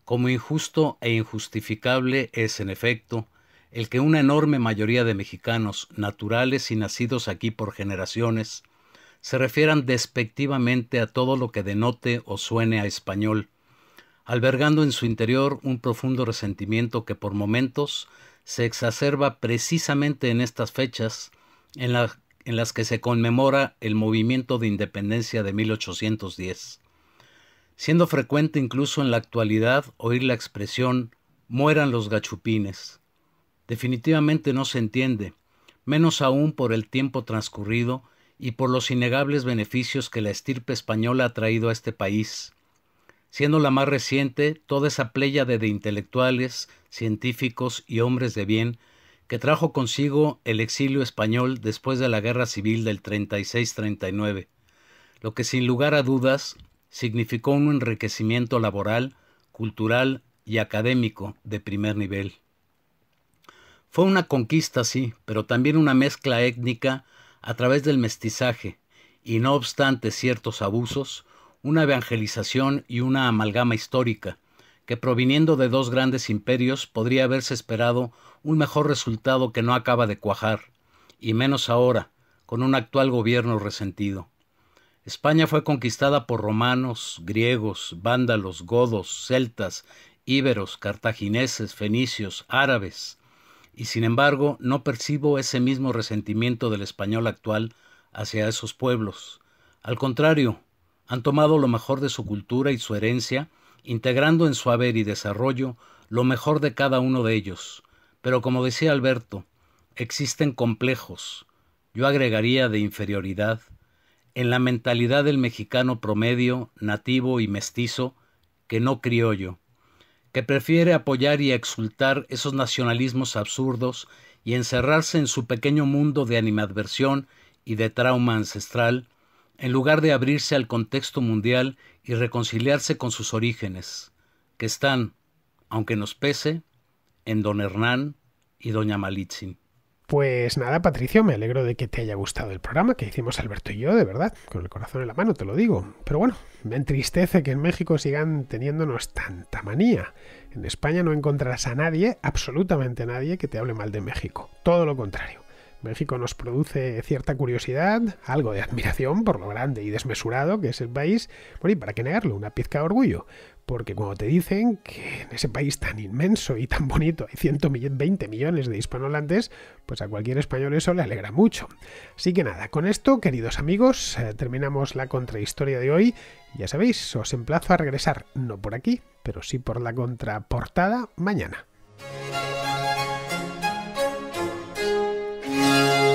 Speaker 4: como injusto e injustificable es, en efecto, el que una enorme mayoría de mexicanos, naturales y nacidos aquí por generaciones, se refieran despectivamente a todo lo que denote o suene a español, albergando en su interior un profundo resentimiento que por momentos se exacerba precisamente en estas fechas en, las que se conmemora el movimiento de independencia de 1810, siendo frecuente incluso en la actualidad oír la expresión mueran los gachupines definitivamente no se entiende, menos aún por el tiempo transcurrido y por los innegables beneficios que la estirpe española ha traído a este país. Siendo la más reciente, toda esa pléyade de intelectuales, científicos y hombres de bien que trajo consigo el exilio español después de la Guerra Civil del 36-39, lo que sin lugar a dudas significó un enriquecimiento laboral, cultural y académico de primer nivel. Fue una conquista, sí, pero también una mezcla étnica a través del mestizaje, y no obstante ciertos abusos, una evangelización y una amalgama histórica, que proviniendo de dos grandes imperios podría haberse esperado un mejor resultado que no acaba de cuajar, y menos ahora, con un actual gobierno resentido. España fue conquistada por romanos, griegos, vándalos, godos, celtas, íberos, cartagineses, fenicios, árabes, y sin embargo no percibo ese mismo resentimiento del español actual hacia esos pueblos. Al contrario, han tomado lo mejor de su cultura y su herencia, integrando en su haber y desarrollo lo mejor de cada uno de ellos. Pero como decía Alberto, existen complejos, yo agregaría de inferioridad, en la mentalidad del mexicano promedio, nativo y mestizo, que no criollo que prefiere apoyar y exultar esos nacionalismos absurdos y encerrarse en su pequeño mundo de animadversión y de trauma ancestral, en lugar de abrirse al contexto mundial y reconciliarse con sus orígenes, que están, aunque nos pese, en don Hernán y doña Malitzin.
Speaker 1: Pues nada, Patricio, me alegro de que te haya gustado el programa que hicimos Alberto y yo, de verdad, con el corazón en la mano, te lo digo. Pero bueno, me entristece que en México sigan teniéndonos tanta manía. En España no encontrarás a nadie, absolutamente nadie, que te hable mal de México. Todo lo contrario. México nos produce cierta curiosidad, algo de admiración por lo grande y desmesurado que es el país, bueno, y para qué negarlo, una pizca de orgullo, porque cuando te dicen que en ese país tan inmenso y tan bonito hay 120 millones de hispanohablantes, pues a cualquier español eso le alegra mucho. Así que nada, con esto, queridos amigos, eh, terminamos la contrahistoria de hoy. Ya sabéis, os emplazo a regresar, no por aquí, pero sí por la contraportada mañana. Thank you.